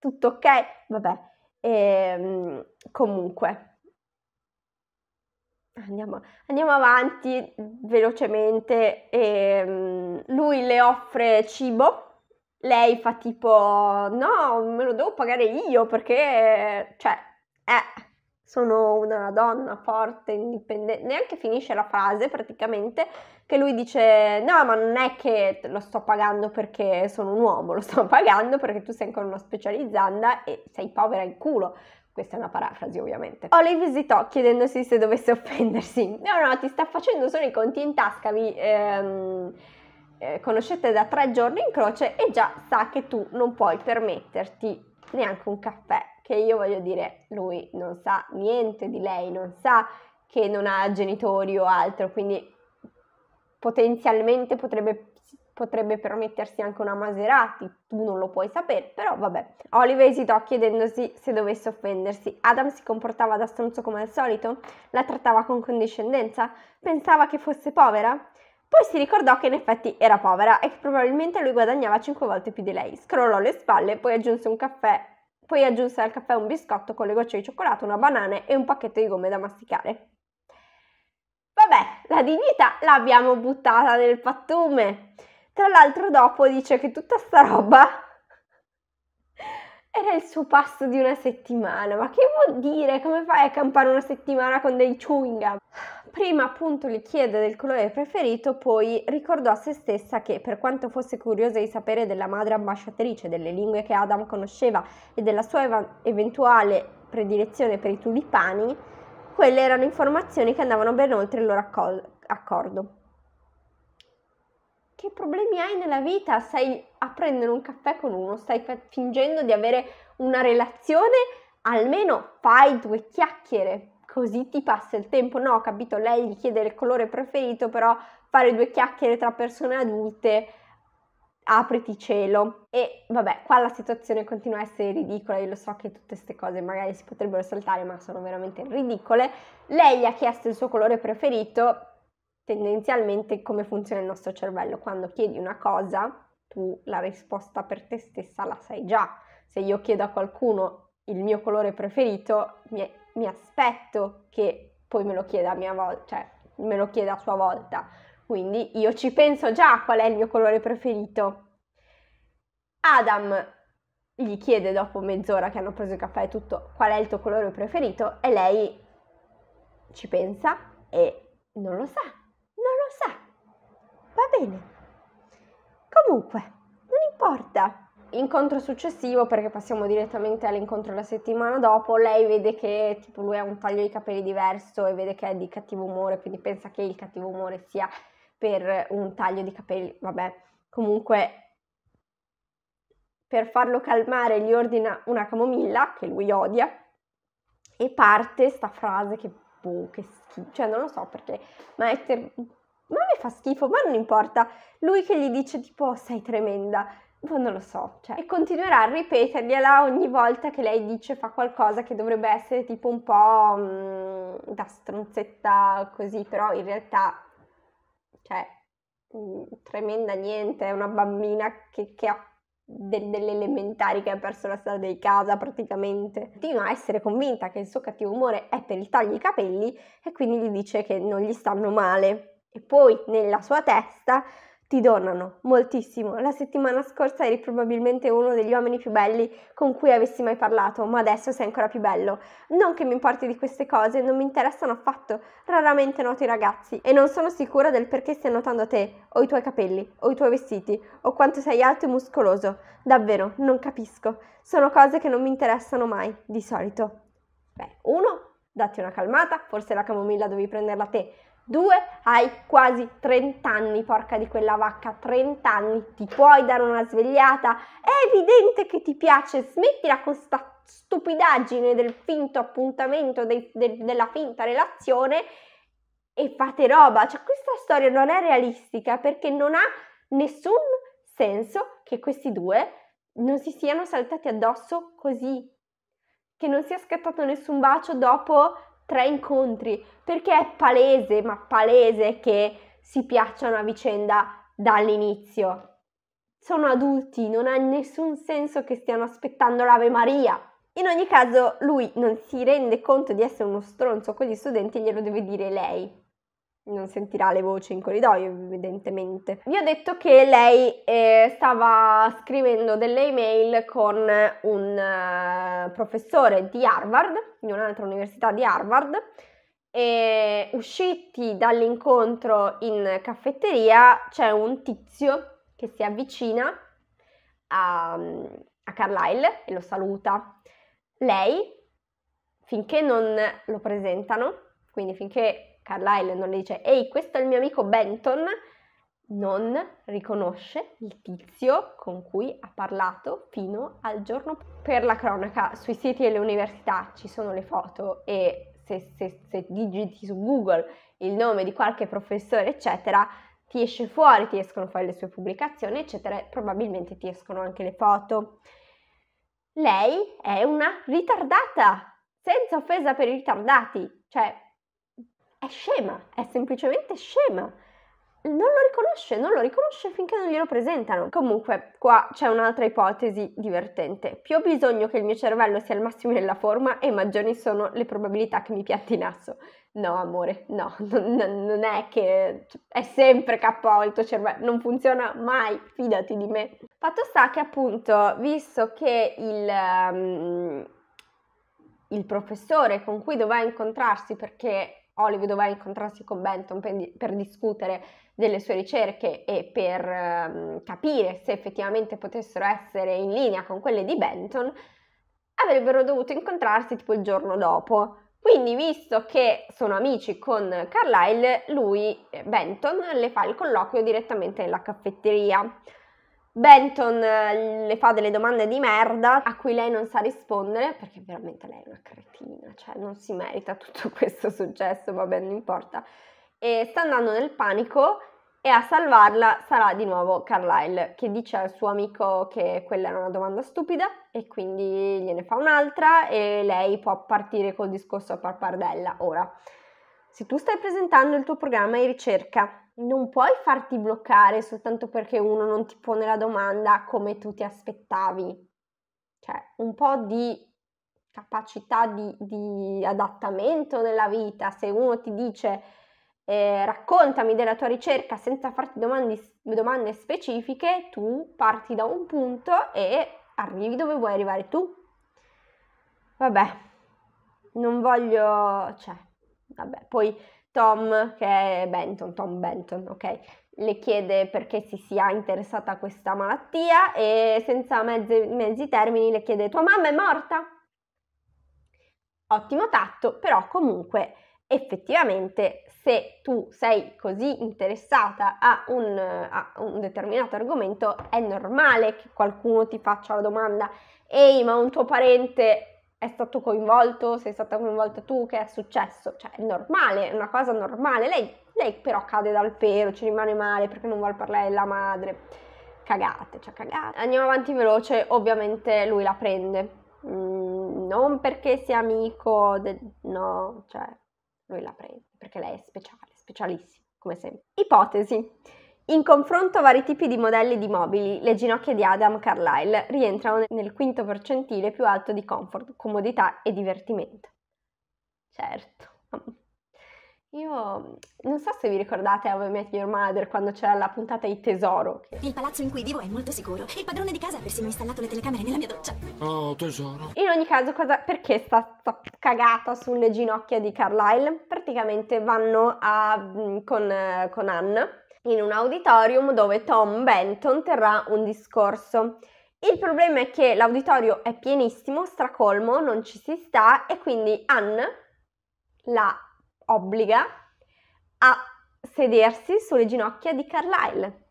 Speaker 1: Tutto ok? Vabbè, ehm, comunque. Andiamo, andiamo, avanti velocemente. Ehm, lui le offre cibo lei fa tipo no, me lo devo pagare io perché, cioè, eh, sono una donna forte, indipendente, neanche finisce la frase praticamente, che lui dice no ma non è che lo sto pagando perché sono un uomo, lo sto (laughs) pagando perché tu sei ancora una specializzanda e sei povera in culo. Questa è una parafrasi ovviamente. Ollie visitò chiedendosi se dovesse offendersi. No, no, ti sta facendo solo i conti in tasca, vi ehm, eh, conoscete da tre giorni in croce e già sa che tu non puoi permetterti neanche un caffè che io voglio dire, lui non sa niente di lei, non sa che non ha genitori o altro, quindi potenzialmente potrebbe, potrebbe permettersi anche una Maserati, tu non lo puoi sapere, però vabbè. Olive esitò chiedendosi se dovesse offendersi. Adam si comportava da stronzo come al solito? La trattava con condiscendenza? Pensava che fosse povera? Poi si ricordò che in effetti era povera e che probabilmente lui guadagnava 5 volte più di lei. Scrollò le spalle, poi aggiunse un caffè poi aggiunse al caffè un biscotto con le gocce di cioccolato, una banana e un pacchetto di gomme da masticare. Vabbè, la dignità l'abbiamo buttata nel pattume. Tra l'altro dopo dice che tutta sta roba (laughs) era il suo pasto di una settimana. Ma che vuol dire? Come fai a campare una settimana con dei chewing gum? prima appunto gli chiede del colore preferito, poi ricordò a se stessa che per quanto fosse curiosa di sapere della madre ambasciatrice, delle lingue che Adam conosceva e della sua ev- eventuale predilezione per i tulipani, quelle erano informazioni che andavano ben oltre il loro accol- accordo. Che problemi hai nella vita? Stai a prendere un caffè con uno, stai fa- fingendo di avere una relazione? Almeno fai due chiacchiere così ti passa il tempo. No, capito, lei gli chiede il colore preferito, però fare due chiacchiere tra persone adulte, apriti cielo. E vabbè, qua la situazione continua a essere ridicola, io lo so che tutte queste cose magari si potrebbero saltare, ma sono veramente ridicole. Lei gli ha chiesto il suo colore preferito, tendenzialmente come funziona il nostro cervello. Quando chiedi una cosa, tu la risposta per te stessa la sai già. Se io chiedo a qualcuno il mio colore preferito, mi mi aspetto che poi me lo chieda a mia volta, cioè me lo chieda a sua volta. Quindi io ci penso già qual è il mio colore preferito. Adam gli chiede dopo mezz'ora che hanno preso il caffè e tutto qual è il tuo colore preferito e lei ci pensa e non lo sa, non lo sa. Va bene. Comunque, non importa incontro successivo, perché passiamo direttamente all'incontro la settimana dopo, lei vede che tipo, lui ha un taglio di capelli diverso e vede che è di cattivo umore, quindi pensa che il cattivo umore sia per un taglio di capelli, vabbè, comunque per farlo calmare gli ordina una camomilla che lui odia e parte sta frase che boh, che schifo, cioè non lo so perché, ma è ter- ma mi fa schifo, ma non importa. Lui che gli dice tipo oh, sei tremenda Boh, non lo so, cioè, e continuerà a ripetergliela ogni volta che lei dice fa qualcosa che dovrebbe essere tipo un po' mh, mm, da stronzetta così, però in realtà, cioè, mh, mm, tremenda niente, è una bambina che, che ha del, delle elementari che ha perso la strada di casa praticamente. Continua a essere convinta che il suo cattivo umore è per il taglio di capelli e quindi gli dice che non gli stanno male. E poi nella sua testa ti donano moltissimo. La settimana scorsa eri probabilmente uno degli uomini più belli con cui avessi mai parlato, ma adesso sei ancora più bello. Non che mi importi di queste cose, non mi interessano affatto. Raramente noto i ragazzi e non sono sicura del perché stia notando te, o i tuoi capelli, o i tuoi vestiti, o quanto sei alto e muscoloso. Davvero, non capisco. Sono cose che non mi interessano mai, di solito. Beh, uno, datti una calmata, forse la camomilla dovevi prenderla te. Due, hai quasi 30 anni, porca di quella vacca, 30 anni, ti puoi dare una svegliata? È evidente che ti piace, smettila con questa stupidaggine del finto appuntamento, de, de, della finta relazione e fate roba. Cioè, questa storia non è realistica perché non ha nessun senso che questi due non si siano saltati addosso così, che non sia scattato nessun bacio dopo tre incontri, perché è palese, ma palese che si piacciono a vicenda dall'inizio. Sono adulti, non ha nessun senso che stiano aspettando l'Ave Maria. In ogni caso, lui non si rende conto di essere uno stronzo con gli studenti glielo deve dire lei non sentirà le voci in corridoio, evidentemente. Vi ho detto che lei eh, stava scrivendo delle email con un eh, professore di Harvard, di un'altra università di Harvard, e usciti dall'incontro in caffetteria c'è un tizio che si avvicina a, a Carlyle e lo saluta. Lei, finché non lo presentano, quindi finché Carlyle non le dice ehi questo è il mio amico Benton, non riconosce il tizio con cui ha parlato fino al giorno. Per la cronaca, sui siti delle università ci sono le foto e se, se, se digiti su Google il nome di qualche professore, eccetera, ti esce fuori, ti escono fuori le sue pubblicazioni, eccetera, probabilmente ti escono anche le foto. Lei è una ritardata, senza offesa per i ritardati, cioè è scema, è semplicemente scema. Non lo riconosce, non lo riconosce finché non glielo presentano. Comunque, qua c'è un'altra ipotesi divertente. Più ho bisogno che il mio cervello sia al massimo della forma e maggiori sono le probabilità che mi piatti in asso. No, amore, no, (laughs) non, non è che è sempre KO il tuo cervello, non funziona mai, fidati di me. Fatto sta che appunto, visto che il... Um, il professore con cui doveva incontrarsi perché Olive oh, doveva incontrarsi con Benton per, per, discutere delle sue ricerche e per um, capire se effettivamente potessero essere in linea con quelle di Benton, avrebbero dovuto incontrarsi tipo il giorno dopo. Quindi, visto che sono amici con Carlyle, lui, Benton, le fa il colloquio direttamente nella caffetteria. Benton eh, le fa delle domande di merda a cui lei non sa rispondere perché veramente lei è una cretina, cioè non si merita (laughs) tutto questo successo, vabbè non importa. E sta andando nel panico e a salvarla sarà di nuovo Carlyle che dice al suo amico che quella era una domanda stupida e quindi gliene fa un'altra e lei può partire col discorso a parpardella. Ora, se tu stai presentando il tuo programma di ricerca non puoi farti bloccare soltanto perché uno non ti pone la domanda come tu ti aspettavi. Cioè, un po' di capacità di, di adattamento nella vita. Se uno ti dice eh, raccontami della tua ricerca senza farti domandi, domande specifiche, tu parti da un punto e arrivi dove vuoi arrivare tu. Vabbè, non voglio, cioè, vabbè, poi Tom, che è Benton, Tom Benton, ok? Le chiede perché si sia interessata a questa malattia e senza mezzi, mezzi termini le chiede tua mamma è morta? Ottimo tatto, però comunque effettivamente se tu sei così interessata a un, a un, determinato argomento è normale che qualcuno ti faccia la domanda ehi ma un tuo parente è stato coinvolto, sei stata coinvolta tu, che è successo? Cioè, è normale, è una cosa normale. Lei, lei però cade dal pelo, ci rimane male perché non vuole parlare della madre. Cagate, cioè cagate. Andiamo avanti veloce, ovviamente lui la prende. Mm, non perché sia amico, de... no, cioè, lui la prende perché lei è speciale, specialissima, come sempre. Ipotesi. In confronto a vari tipi di modelli di mobili, le ginocchia di Adam Carlyle rientrano nel quinto percentile più alto di comfort, comodità e divertimento. Certo. (laughs) Io mm, non so se vi ricordate a Met Your Mother quando c'era la puntata di tesoro. Che... Il palazzo in cui vivo è molto sicuro. Il padrone di casa ha persino installato le telecamere nella mia doccia. Oh, tesoro. In ogni caso, cosa... perché sta, sta, cagata sulle ginocchia di Carlyle? Praticamente vanno a, mm, con, eh, con Anne in un auditorium dove Tom Benton terrà un discorso. Il problema è che l'auditorio è pienissimo, stracolmo, non ci si sta e quindi Anne la obbliga a sedersi sulle ginocchia di Carlyle.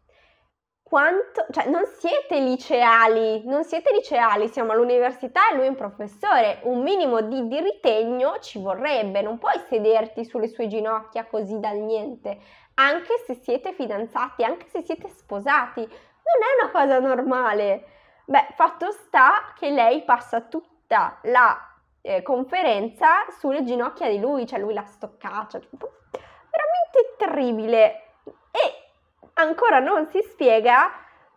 Speaker 1: Quanto, cioè, non siete liceali, non siete liceali, siamo all'università e lui è un professore, un minimo di, di ritegno ci vorrebbe, non puoi sederti sulle sue ginocchia così dal niente anche se siete fidanzati, anche se siete sposati. Non è una cosa normale. Beh, fatto sta che lei passa tutta la eh, conferenza sulle ginocchia di lui, cioè lui la stoccaccia, tipo, veramente terribile. E ancora non si spiega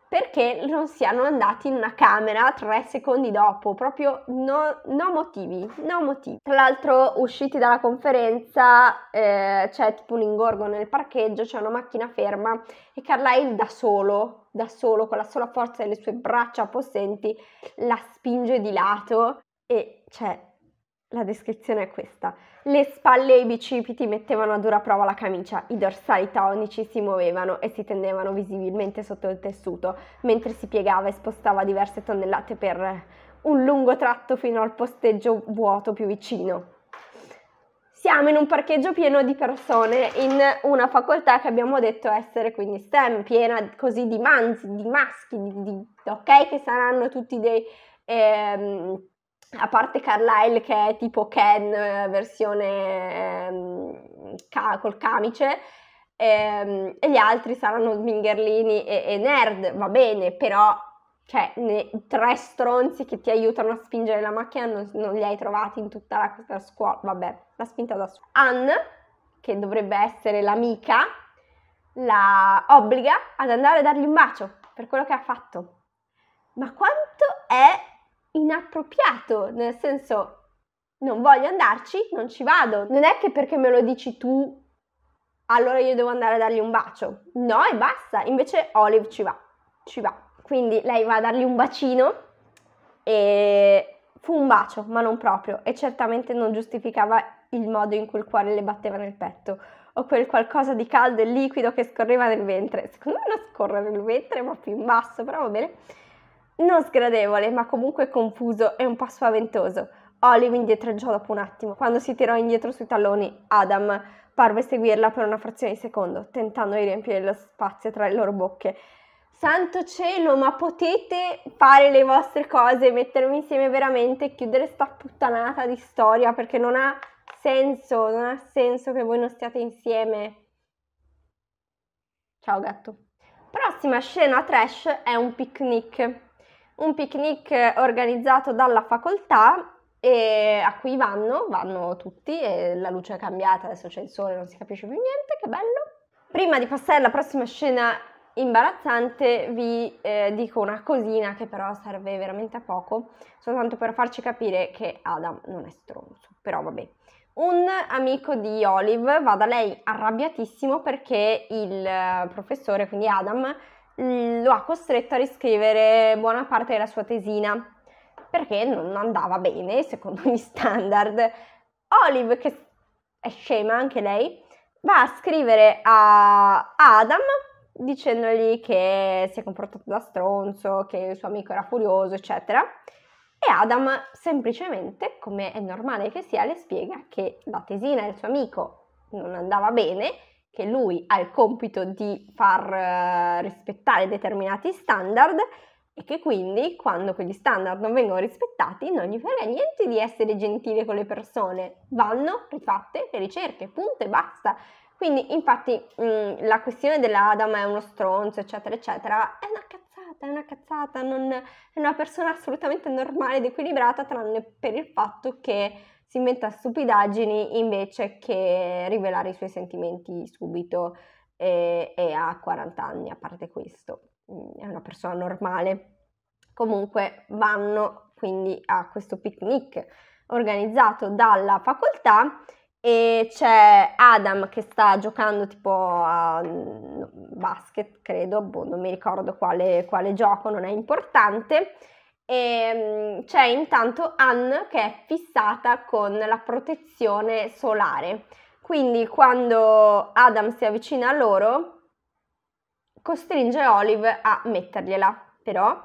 Speaker 1: perché non siano andati in una camera tre secondi dopo, proprio no, no motivi, no motivi. Tra l'altro usciti dalla conferenza eh, c'è tipo un ingorgo nel parcheggio, c'è una macchina ferma e Carlyle da solo, da solo, con la sola forza delle sue braccia possenti, la spinge di lato e cioè la descrizione è questa. Le spalle e i bicipiti mettevano a dura prova la camicia, i dorsali tonici si muovevano e si tendevano visibilmente sotto il tessuto, mentre si piegava e spostava diverse tonnellate per un lungo tratto fino al posteggio vuoto più vicino. Siamo in un parcheggio pieno di persone, in una facoltà che abbiamo detto essere quindi STEM, piena così di manzi, di maschi, di, di, ok, che saranno tutti dei... Ehm, a parte Carlyle che è tipo Ken eh, versione ehm, ca- col camice ehm, e gli altri saranno smingerlini e, e nerd, va bene, però cioè, ne, tre stronzi che ti aiutano a spingere la macchina non, non li hai trovati in tutta la, la scuola, vabbè, la spinta da su. Anne, che dovrebbe essere l'amica, la obbliga ad andare a dargli un bacio per quello che ha fatto. Ma quanto è inappropriato, nel senso non voglio andarci, non ci vado. Non è che perché me lo dici tu, allora io devo andare a dargli un bacio. No, e basta. Invece Olive ci va, ci va. Quindi lei va a dargli un bacino e fu un bacio, ma non proprio, e certamente non giustificava il modo in cui il cuore le batteva nel petto o quel qualcosa di caldo e liquido che scorreva nel ventre. Secondo me non scorre nel ventre, ma più in basso, però va bene non sgradevole, ma comunque confuso e un po' spaventoso. Olive indietreggiò dopo un attimo. Quando si tirò indietro sui talloni, Adam parve seguirla per una frazione di secondo, tentando di riempire lo spazio tra le loro bocche. Santo cielo, ma potete fare le vostre cose, mettermi insieme veramente, e chiudere sta puttanata di storia perché non ha senso, non ha senso che voi non stiate insieme. Ciao gatto. Prossima scena trash è un picnic un picnic eh, organizzato dalla facoltà e a cui vanno, vanno tutti e la luce è cambiata, adesso c'è il sole, non si capisce più niente, che bello. Prima di passare alla prossima scena imbarazzante vi eh, dico una cosina che però serve veramente a poco, soltanto per farci capire che Adam non è stronzo, però vabbè. Un amico di Olive va da lei arrabbiatissimo perché il eh, professore, quindi Adam, mh, mm, lo ha costretto a riscrivere buona parte della sua tesina perché non andava bene secondo gli standard. Olive, che è scema anche lei, va a scrivere a Adam dicendogli che si è comportato da stronzo, che il suo amico era furioso, eccetera. E Adam semplicemente, come è normale che sia, le spiega che la tesina del suo amico non andava bene che lui ha il compito di far eh, rispettare determinati standard e che quindi quando quegli standard non vengono rispettati non gli frega niente di essere gentile con le persone, vanno rifatte le ricerche, punto e basta. Quindi infatti mh, mm, la questione dell'Adam è uno stronzo, eccetera, eccetera, è una cazzata, è una cazzata, non, è una persona assolutamente normale ed equilibrata tranne per il fatto che si inventa stupidaggini invece che rivelare i suoi sentimenti subito e, eh, e a 40 anni, a parte questo, mm, è una persona normale. Comunque vanno quindi a questo picnic organizzato dalla facoltà e c'è Adam che sta giocando tipo a mm, basket, credo, boh, non mi ricordo quale, quale gioco, non è importante e ehm, c'è intanto Anne che è fissata con la protezione solare. Quindi quando Adam si avvicina a loro, costringe Olive a mettergliela. Però,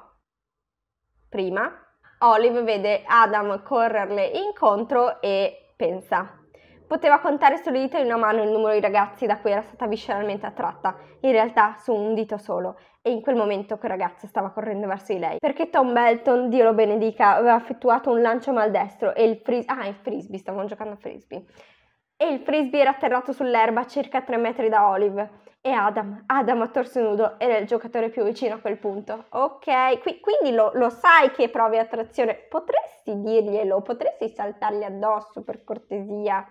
Speaker 1: prima, Olive vede Adam correrle incontro e pensa, Poteva contare sulle dita di una mano il numero di ragazzi da cui era stata visceralmente attratta, in realtà su un dito solo, e in quel momento quel ragazzo stava correndo verso di lei. Perché Tom Belton, Dio lo benedica, aveva effettuato un lancio maldestro e il frisbee... Ah, il frisbee, stavano giocando a frisbee. E il frisbee era atterrato sull'erba a circa 3 metri da Olive. E Adam, Adam a torso nudo, era il giocatore più vicino a quel punto. Ok, Qui, quindi lo, lo sai che provi attrazione. Potresti dirglielo, potresti saltargli addosso per cortesia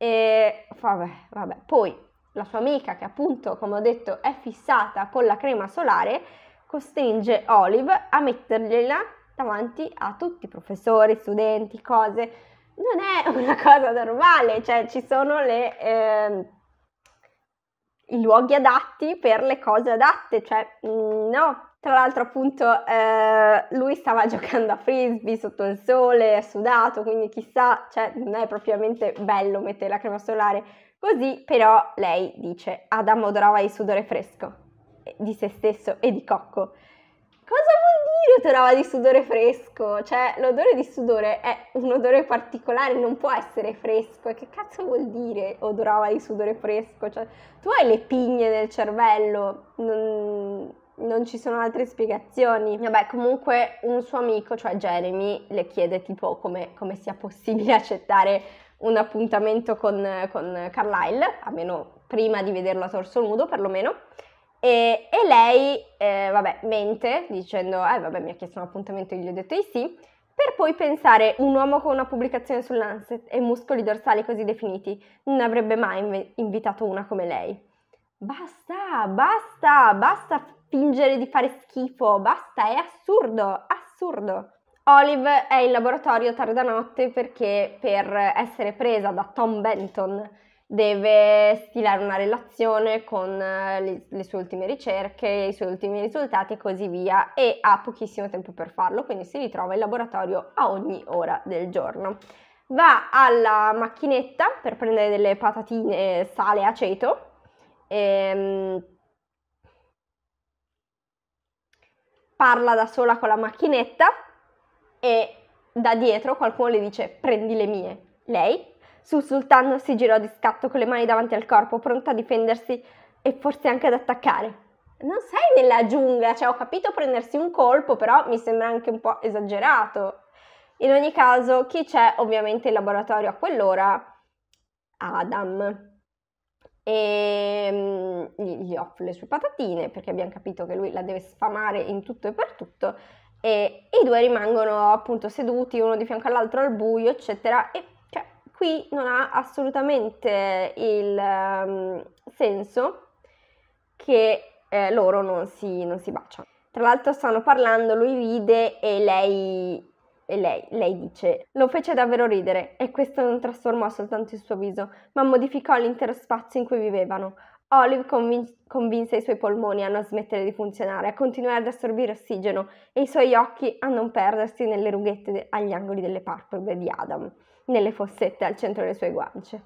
Speaker 1: e vabbè, vabbè. Poi la sua amica, che appunto, come ho detto, è fissata con la crema solare, costringe Olive a mettergliela davanti a tutti i professori, studenti, cose. Non è (laughs) una cosa normale, cioè ci sono le, eh, i luoghi adatti per le cose adatte, cioè mm, no, tra l'altro appunto eh, lui stava (laughs) giocando a frisbee sotto il sole, è sudato, quindi chissà, cioè, non è propriamente bello mettere la crema solare così, però lei dice Adam odorava di sudore fresco eh, di se stesso e di cocco. Cosa vuol dire odorava di sudore fresco? Cioè, l'odore di sudore è un odore particolare, non può essere fresco. E che cazzo vuol dire odorava di sudore fresco? Cioè, tu hai le pigne nel cervello, non non ci sono altre spiegazioni. Vabbè, comunque un suo amico, cioè Jeremy, le chiede tipo come, come sia possibile (laughs) accettare un appuntamento con, con Carlyle, almeno prima di vederlo a torso nudo perlomeno. E, e lei, eh, vabbè, mente dicendo, eh vabbè, mi ha chiesto un appuntamento, e gli ho detto di sì, per poi pensare un uomo con una pubblicazione sul Lancet e muscoli dorsali così definiti non avrebbe mai inv- invitato una come lei. Basta, basta, basta fingere di fare schifo, basta, è assurdo, assurdo. Olive è in laboratorio tarda notte perché per essere presa da Tom Benton deve stilare una relazione con eh, le, le sue ultime ricerche, i suoi ultimi risultati e così via e ha pochissimo tempo per farlo, quindi si ritrova in laboratorio a ogni ora del giorno. Va alla macchinetta per prendere delle patatine, sale e aceto. E, ehm, parla da sola con la macchinetta e da dietro qualcuno le dice prendi le mie. Lei, sussultando, si girò di scatto con le mani davanti al corpo, pronta a difendersi e forse anche ad attaccare. Non sei nella giungla, cioè ho capito prendersi un colpo, però mi sembra anche un po' esagerato. In ogni caso, chi c'è ovviamente in laboratorio a quell'ora? Adam e ehm, gli offre le sue patatine perché abbiamo capito che lui la deve sfamare in tutto e per tutto e i due rimangono appunto seduti uno di fianco all'altro al buio eccetera e cioè, qui non ha assolutamente il um, senso che eh, loro non si, non si baciano tra l'altro stanno parlando lui ride e lei e lei, lei dice, lo fece davvero ridere e questo non trasformò soltanto il suo viso, ma modificò l'intero spazio in cui vivevano. Olive convin- convinse i suoi polmoni a non smettere di funzionare, a continuare ad assorbire ossigeno e i suoi occhi a non perdersi nelle rughette de- agli angoli delle palpebre di Adam, nelle fossette al centro delle sue guance.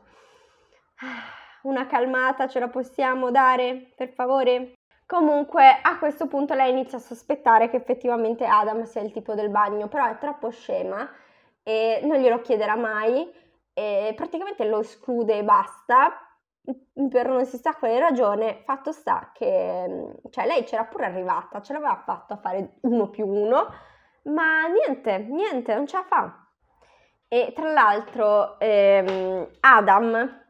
Speaker 1: Ah, una calmata ce la possiamo dare, per favore? Comunque a questo punto lei inizia a sospettare che effettivamente Adam sia il tipo del bagno, però è troppo scema e non glielo chiederà mai e praticamente lo esclude e basta per non si sa quale ragione, fatto sta che cioè, lei c'era pure arrivata, ce l'aveva fatto a fare uno più uno, ma niente, niente, non ce la fa. E tra l'altro ehm, Adam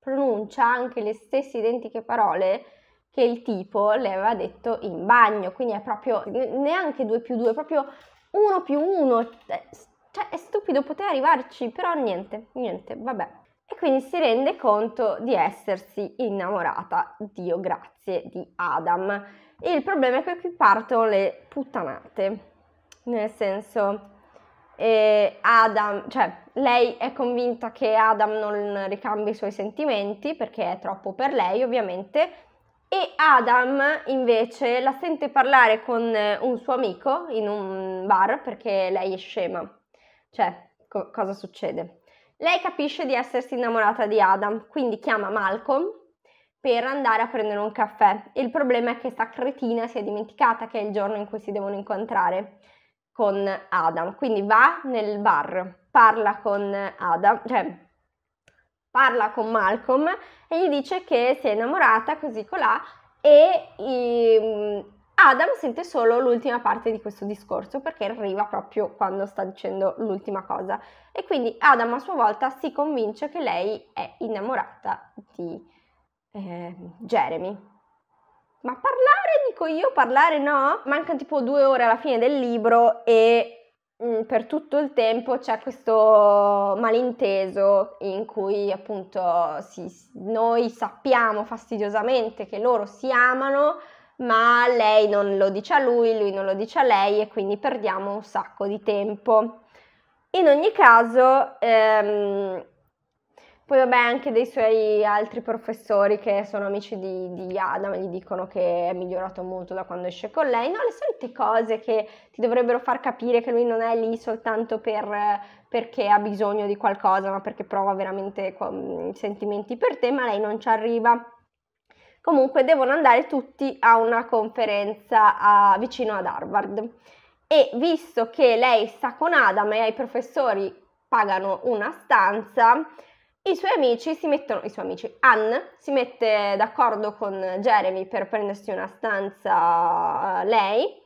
Speaker 1: pronuncia anche le stesse identiche parole che il tipo le aveva detto in bagno, quindi è proprio neanche 2 più 2, proprio 1 più 1, cioè, cioè è stupido, poteva arrivarci, però niente, niente, vabbè. E quindi si rende conto di essersi innamorata, Dio grazie, di Adam. E il problema è che qui partono le puttanate, nel senso... Eh, Adam, cioè lei è convinta che Adam non ricambi i suoi sentimenti perché è troppo per lei ovviamente, e Adam invece la sente parlare con eh, un suo amico in un bar perché lei è scema. Cioè, co- cosa succede? Lei capisce di essersi innamorata di Adam, quindi chiama Malcolm per andare a prendere un caffè. Il problema è che sta cretina si è dimenticata che è il giorno in cui si devono incontrare con Adam. Quindi va nel bar, parla con Adam, cioè parla con Malcolm e gli dice che si è innamorata così colà e i, mm, Adam sente solo l'ultima parte di questo discorso perché arriva proprio quando sta dicendo l'ultima cosa e quindi Adam a sua volta si convince che lei è innamorata di eh, Jeremy. Ma parlare, dico io, parlare no? Mancano tipo due ore alla fine del libro e Mm, per tutto il tempo c'è questo malinteso in cui appunto si, noi sappiamo fastidiosamente che loro si amano, ma lei non lo dice a lui, lui non lo dice a lei e quindi perdiamo un sacco di tempo. In ogni caso, ehm, poi vabbè anche dei suoi altri professori che sono amici di, di, Adam gli dicono che è migliorato molto da quando esce con lei. No, le solite cose che ti dovrebbero far capire che lui non è lì soltanto per, perché ha bisogno di qualcosa, ma perché prova veramente sentimenti per te, ma lei non ci arriva. Comunque devono andare tutti a una conferenza a, vicino ad Harvard. E visto che lei sta con Adam e i professori pagano una stanza, i suoi amici si mettono, i suoi amici, Anne si mette d'accordo con Jeremy per prendersi una stanza eh, lei,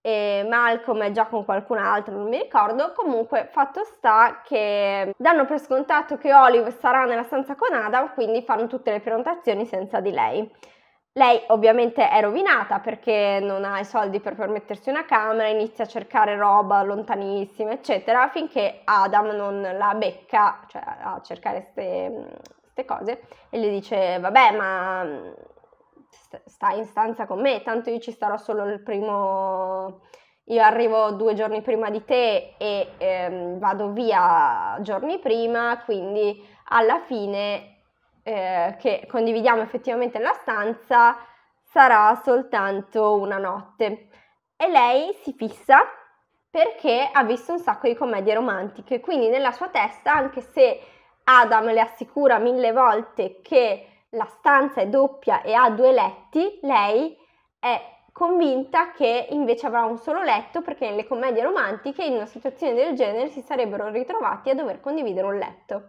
Speaker 1: e Malcolm è già con qualcun altro, non mi ricordo. Comunque, fatto sta che danno per scontato che Olive sarà nella stanza con Adam, quindi fanno tutte le prenotazioni senza di lei. Lei ovviamente è rovinata perché non ha i soldi per permettersi una camera, inizia a cercare roba lontanissima, eccetera, finché Adam non la becca, cioè a cercare queste cose, e gli dice, vabbè, ma stai in stanza con me, tanto io ci starò solo il primo... Io arrivo due giorni prima di te e ehm, vado via giorni prima, quindi alla fine eh, che condividiamo effettivamente la stanza sarà soltanto una notte. E lei si fissa perché ha visto un sacco di commedie romantiche, quindi nella sua testa, anche se Adam le assicura mille volte che la stanza è doppia e ha due letti, lei è convinta che invece avrà un solo letto perché nelle commedie romantiche in una situazione del genere si sarebbero ritrovati a dover condividere un letto.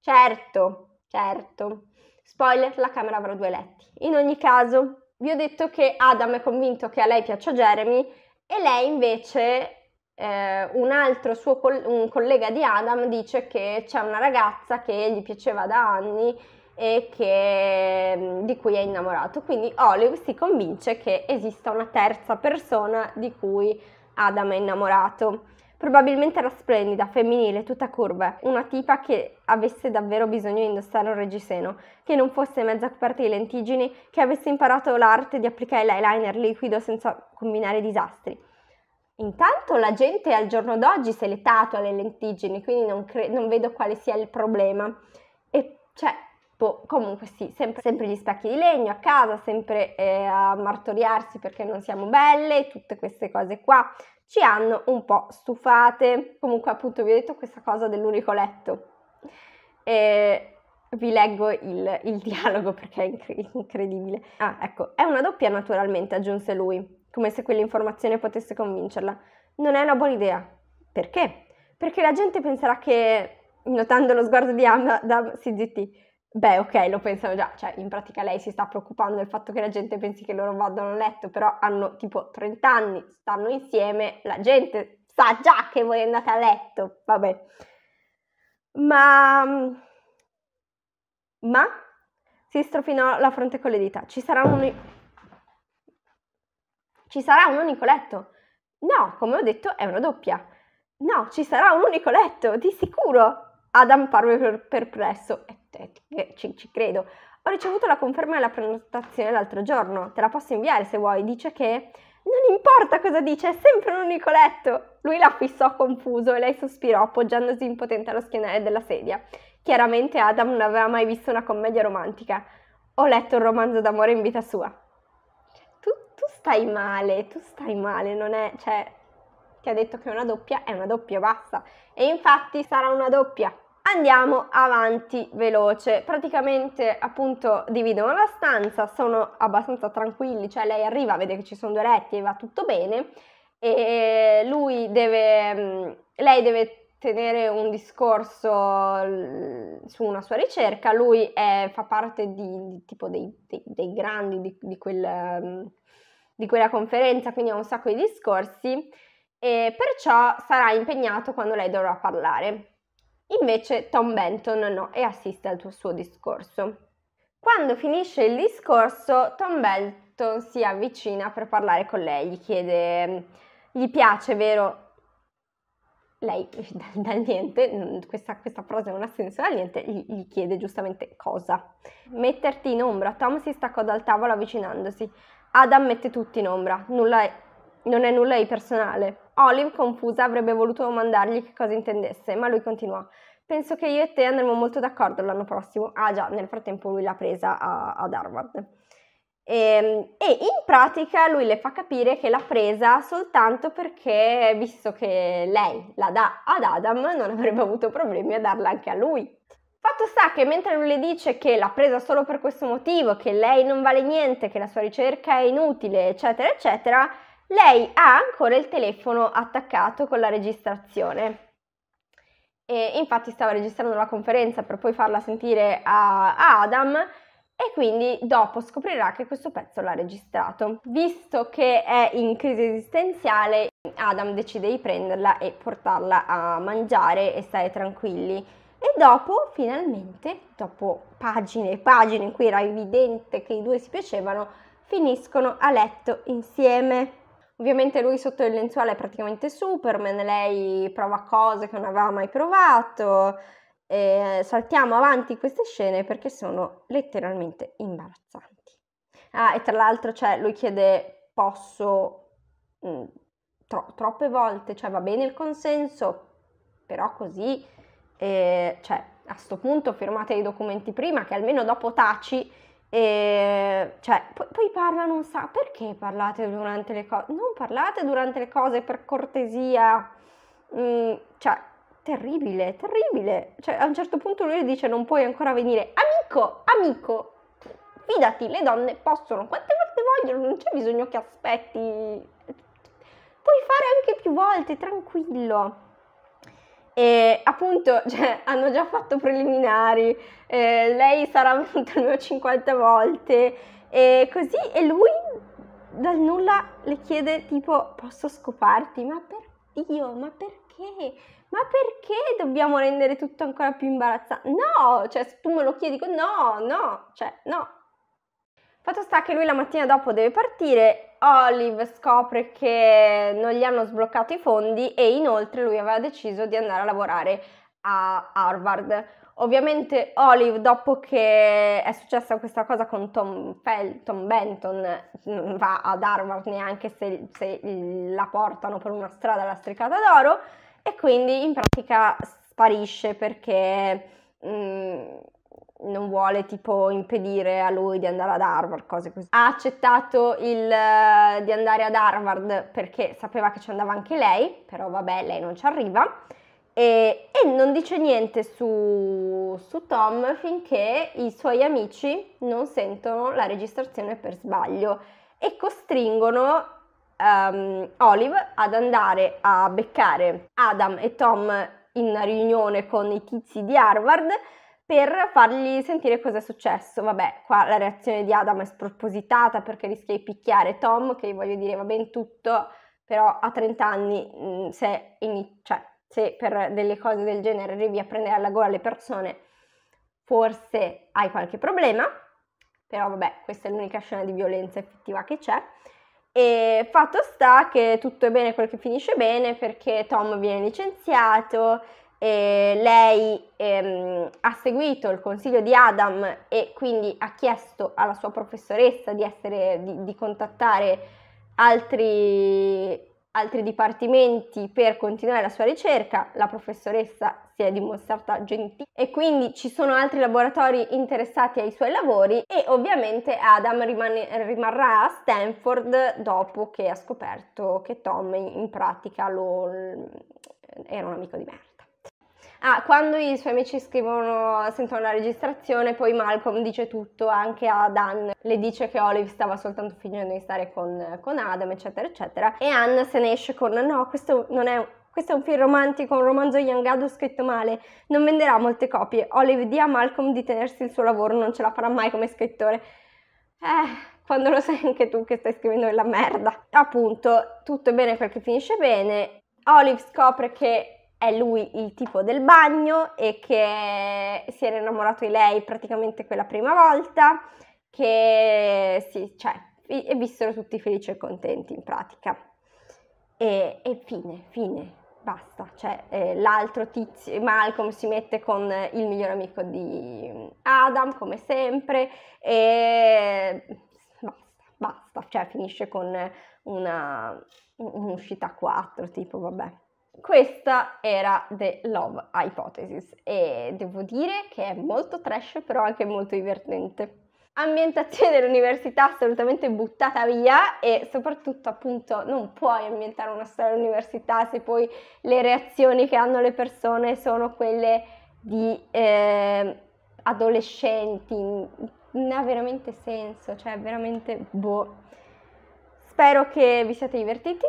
Speaker 1: Certo, Certo. Spoiler, la Camera avrà due letti. In ogni caso, vi ho detto che Adam è convinto che a lei piaccia Jeremy e lei invece eh, un altro suo coll- un collega di Adam dice che c'è una ragazza che gli piaceva da anni e che, mm, di cui è innamorato. Quindi Olive si convince che esista una terza persona di cui Adam è innamorato. Probabilmente era splendida, femminile, tutta curva. una tipa che avesse davvero bisogno di indossare un reggiseno, che non fosse mezza coperta di lentiggini, che avesse imparato l'arte di applicare l'eyeliner liquido senza combinare disastri. Intanto la gente al giorno d'oggi se le tatua le lentiggini, quindi non, cre- non vedo quale sia il problema. E cioè, boh, comunque sì, sempre, sempre, gli specchi di legno a casa, sempre eh, a martoriarsi perché non siamo belle, tutte queste cose qua ci hanno un po' stufate. Comunque appunto vi ho detto questa cosa dell'unico letto. E vi leggo il, il (laughs) dialogo perché è incredibile. Ah, ecco, è una doppia naturalmente, aggiunse lui, come se quell'informazione potesse convincerla. Non è una buona idea. Perché? Perché la gente penserà che, notando lo sguardo di Amdam, si zittì. Beh, ok, lo pensano già, cioè in pratica lei si sta preoccupando del fatto che la gente pensi che loro vadano a letto, però hanno tipo 30 anni, stanno insieme, la gente sa già che voi andate a letto, vabbè. Ma... Mm, ma? Si strofinò la fronte con le dita. Ci sarà un... Ci sarà un unico letto? No, come ho detto, è una doppia. No, ci sarà un unico letto, di sicuro. Adam parve per perplesso. È eh, ci, ci credo. Ho ricevuto la conferma della prenotazione l'altro giorno, te la posso inviare se vuoi, dice che non importa cosa dice, è sempre un unico letto. Lui la fissò confuso e lei sospirò appoggiandosi impotente allo schienale della sedia. Chiaramente Adam non aveva mai visto una commedia romantica. Ho letto un romanzo d'amore in vita sua. Tu, tu stai male, tu stai male, non è... cioè... Ti ha detto che è una doppia è una doppia, basta. E infatti sarà una doppia. Andiamo avanti veloce, praticamente appunto dividono la stanza, sono abbastanza tranquilli, cioè lei arriva, vede che ci sono due letti e va tutto bene e lui deve, mm, lei deve tenere un discorso su una sua ricerca, lui è, fa parte di, di tipo dei, dei, dei grandi di, di, quel, mm, di quella conferenza, quindi ha un sacco di discorsi e perciò sarà impegnato quando lei dovrà parlare. Invece Tom Benton no e assiste al suo discorso. Quando finisce il discorso, Tom Benton si avvicina per parlare con lei, gli chiede, mm, gli piace, vero? Lei (laughs) dal, dal niente, mm, questa, questa, frase non ha senso dal niente, gli, gli chiede giustamente cosa. Metterti in ombra. Tom si staccò dal tavolo avvicinandosi. Adam mette tutti in ombra, nulla è, non è nulla di personale. Olive, confusa, avrebbe voluto domandargli che cosa intendesse, ma lui continuò. Penso che io e te andremo molto d'accordo l'anno prossimo. Ah già, nel frattempo lui l'ha presa a, ad Harvard. E, ehm, e, in pratica lui le fa capire che l'ha presa soltanto perché, visto che lei la dà ad Adam, non avrebbe avuto problemi a darla anche a lui. Fatto sta che mentre lui le dice che l'ha presa solo per questo motivo, che lei non vale niente, che la sua ricerca è inutile, eccetera, eccetera, lei ha ancora il telefono attaccato con la registrazione. E infatti stava registrando la conferenza per poi farla sentire a, a Adam e quindi dopo scoprirà che questo pezzo l'ha registrato. Visto che è in crisi esistenziale, Adam decide di prenderla e portarla a mangiare e stare tranquilli. E dopo, finalmente, dopo pagine e pagine in cui era evidente che i due si piacevano, finiscono a letto insieme. Ovviamente lui sotto il lenzuolo è praticamente Superman, lei prova cose che non aveva mai provato. E saltiamo avanti queste scene perché sono letteralmente imbarazzanti. Ah, e tra l'altro cioè, lui chiede posso mm, tro- troppe volte, cioè va bene il consenso, però così, eh, cioè, a sto punto firmate i documenti prima che almeno dopo taci e, cioè, poi, poi parlano un sacco. Perché parlate durante le cose? Non parlate durante le cose per cortesia. Mm, cioè, terribile, terribile. Cioè, a un certo punto lui dice: Non puoi ancora venire, amico, amico. Fidati, le donne possono quante volte vogliono, non c'è bisogno che aspetti. Puoi fare anche più volte, tranquillo e appunto (laughs) cioè, hanno già fatto preliminari, eh, lei sarà venuta almeno 50 volte e così e lui dal nulla le chiede tipo posso scoparti? Ma per Dio, ma perché? Ma perché dobbiamo rendere tutto ancora più imbarazzante? No, cioè se tu me lo chiedi, dico no, no, cioè no. Fatto sta che lui la mattina dopo deve partire Olive scopre che non gli hanno sbloccato i fondi e inoltre lui aveva deciso di andare a lavorare a Harvard. Ovviamente Olive, dopo che è successa questa cosa con Tom, Fel, Tom Benton, non mm, va ad Harvard neanche se, se la portano per una strada lastricata d'oro e quindi in pratica sparisce perché... Mh, mm, non vuole tipo impedire a lui di andare ad Harvard, cose così. Ha accettato il, eh, di andare ad Harvard perché sapeva che ci andava anche lei, però vabbè, lei non ci arriva. E, e non dice niente su, su Tom finché i suoi amici non sentono la registrazione per sbaglio e costringono um, Olive ad andare a beccare Adam e Tom in una riunione con i tizi di Harvard per fargli sentire cosa è successo. Vabbè, qua la reazione di Adam è spropositata perché rischia di picchiare Tom, che voglio dire va ben tutto, però a 30 anni mm, se, in, cioè, se per delle cose del genere arrivi a prendere alla gola le persone, forse hai qualche problema, però vabbè, questa è l'unica scena di violenza effettiva che c'è. E fatto sta che tutto è bene quel che finisce bene perché Tom viene licenziato, eh, lei ehm, ha seguito il consiglio di Adam e quindi ha chiesto alla sua professoressa di, essere, di, di contattare altri, altri dipartimenti per continuare la sua ricerca, la professoressa si è dimostrata gentile e quindi ci sono altri laboratori interessati ai suoi lavori e ovviamente Adam rimane, rimarrà a Stanford dopo che ha scoperto che Tom in pratica lo, era un amico di me. Ah, quando i suoi amici scrivono, sentono la registrazione, poi Malcolm dice tutto anche a Dan, le dice che Olive stava soltanto fingendo di stare con, con Adam, eccetera, eccetera. E Anne se ne esce con, no, questo non è questo è un film romantico, un romanzo young adult scritto male. Non venderà molte copie. Olive dia a Malcolm di tenersi il suo lavoro, non ce la farà mai come scrittore. Eh, quando lo sai anche tu che stai scrivendo della merda. Appunto, tutto è bene perché finisce bene. Olive scopre che è lui il tipo del bagno e che si era innamorato di lei praticamente quella prima volta, che sì, cioè, e vissero tutti felici e contenti in pratica. E, e fine, fine, basta. Cioè, eh, l'altro tizio, Malcolm, si mette con il migliore amico di Adam, come sempre, e basta, basta. Cioè, finisce con una, un'uscita a quattro, tipo, vabbè questa era The Love Hypothesis e devo dire che è molto trash però anche molto divertente. Ambientazione dell'università assolutamente buttata via e soprattutto appunto non puoi ambientare una storia all'università se poi le reazioni che hanno le persone sono quelle di eh, adolescenti. Non ha veramente senso, cioè veramente boh. Spero che vi siate divertiti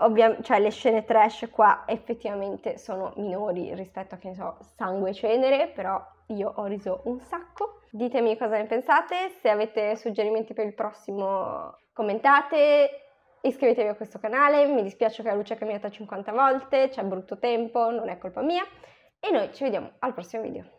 Speaker 1: Ovviamente, cioè le scene trash qua effettivamente sono minori rispetto a, che ne so, sangue e cenere, però io ho riso un sacco. Ditemi cosa ne pensate, se avete suggerimenti per il prossimo commentate, iscrivetevi a questo canale, mi dispiace che la luce è cambiata 50 volte, c'è brutto tempo, non è colpa mia e noi ci vediamo al prossimo video.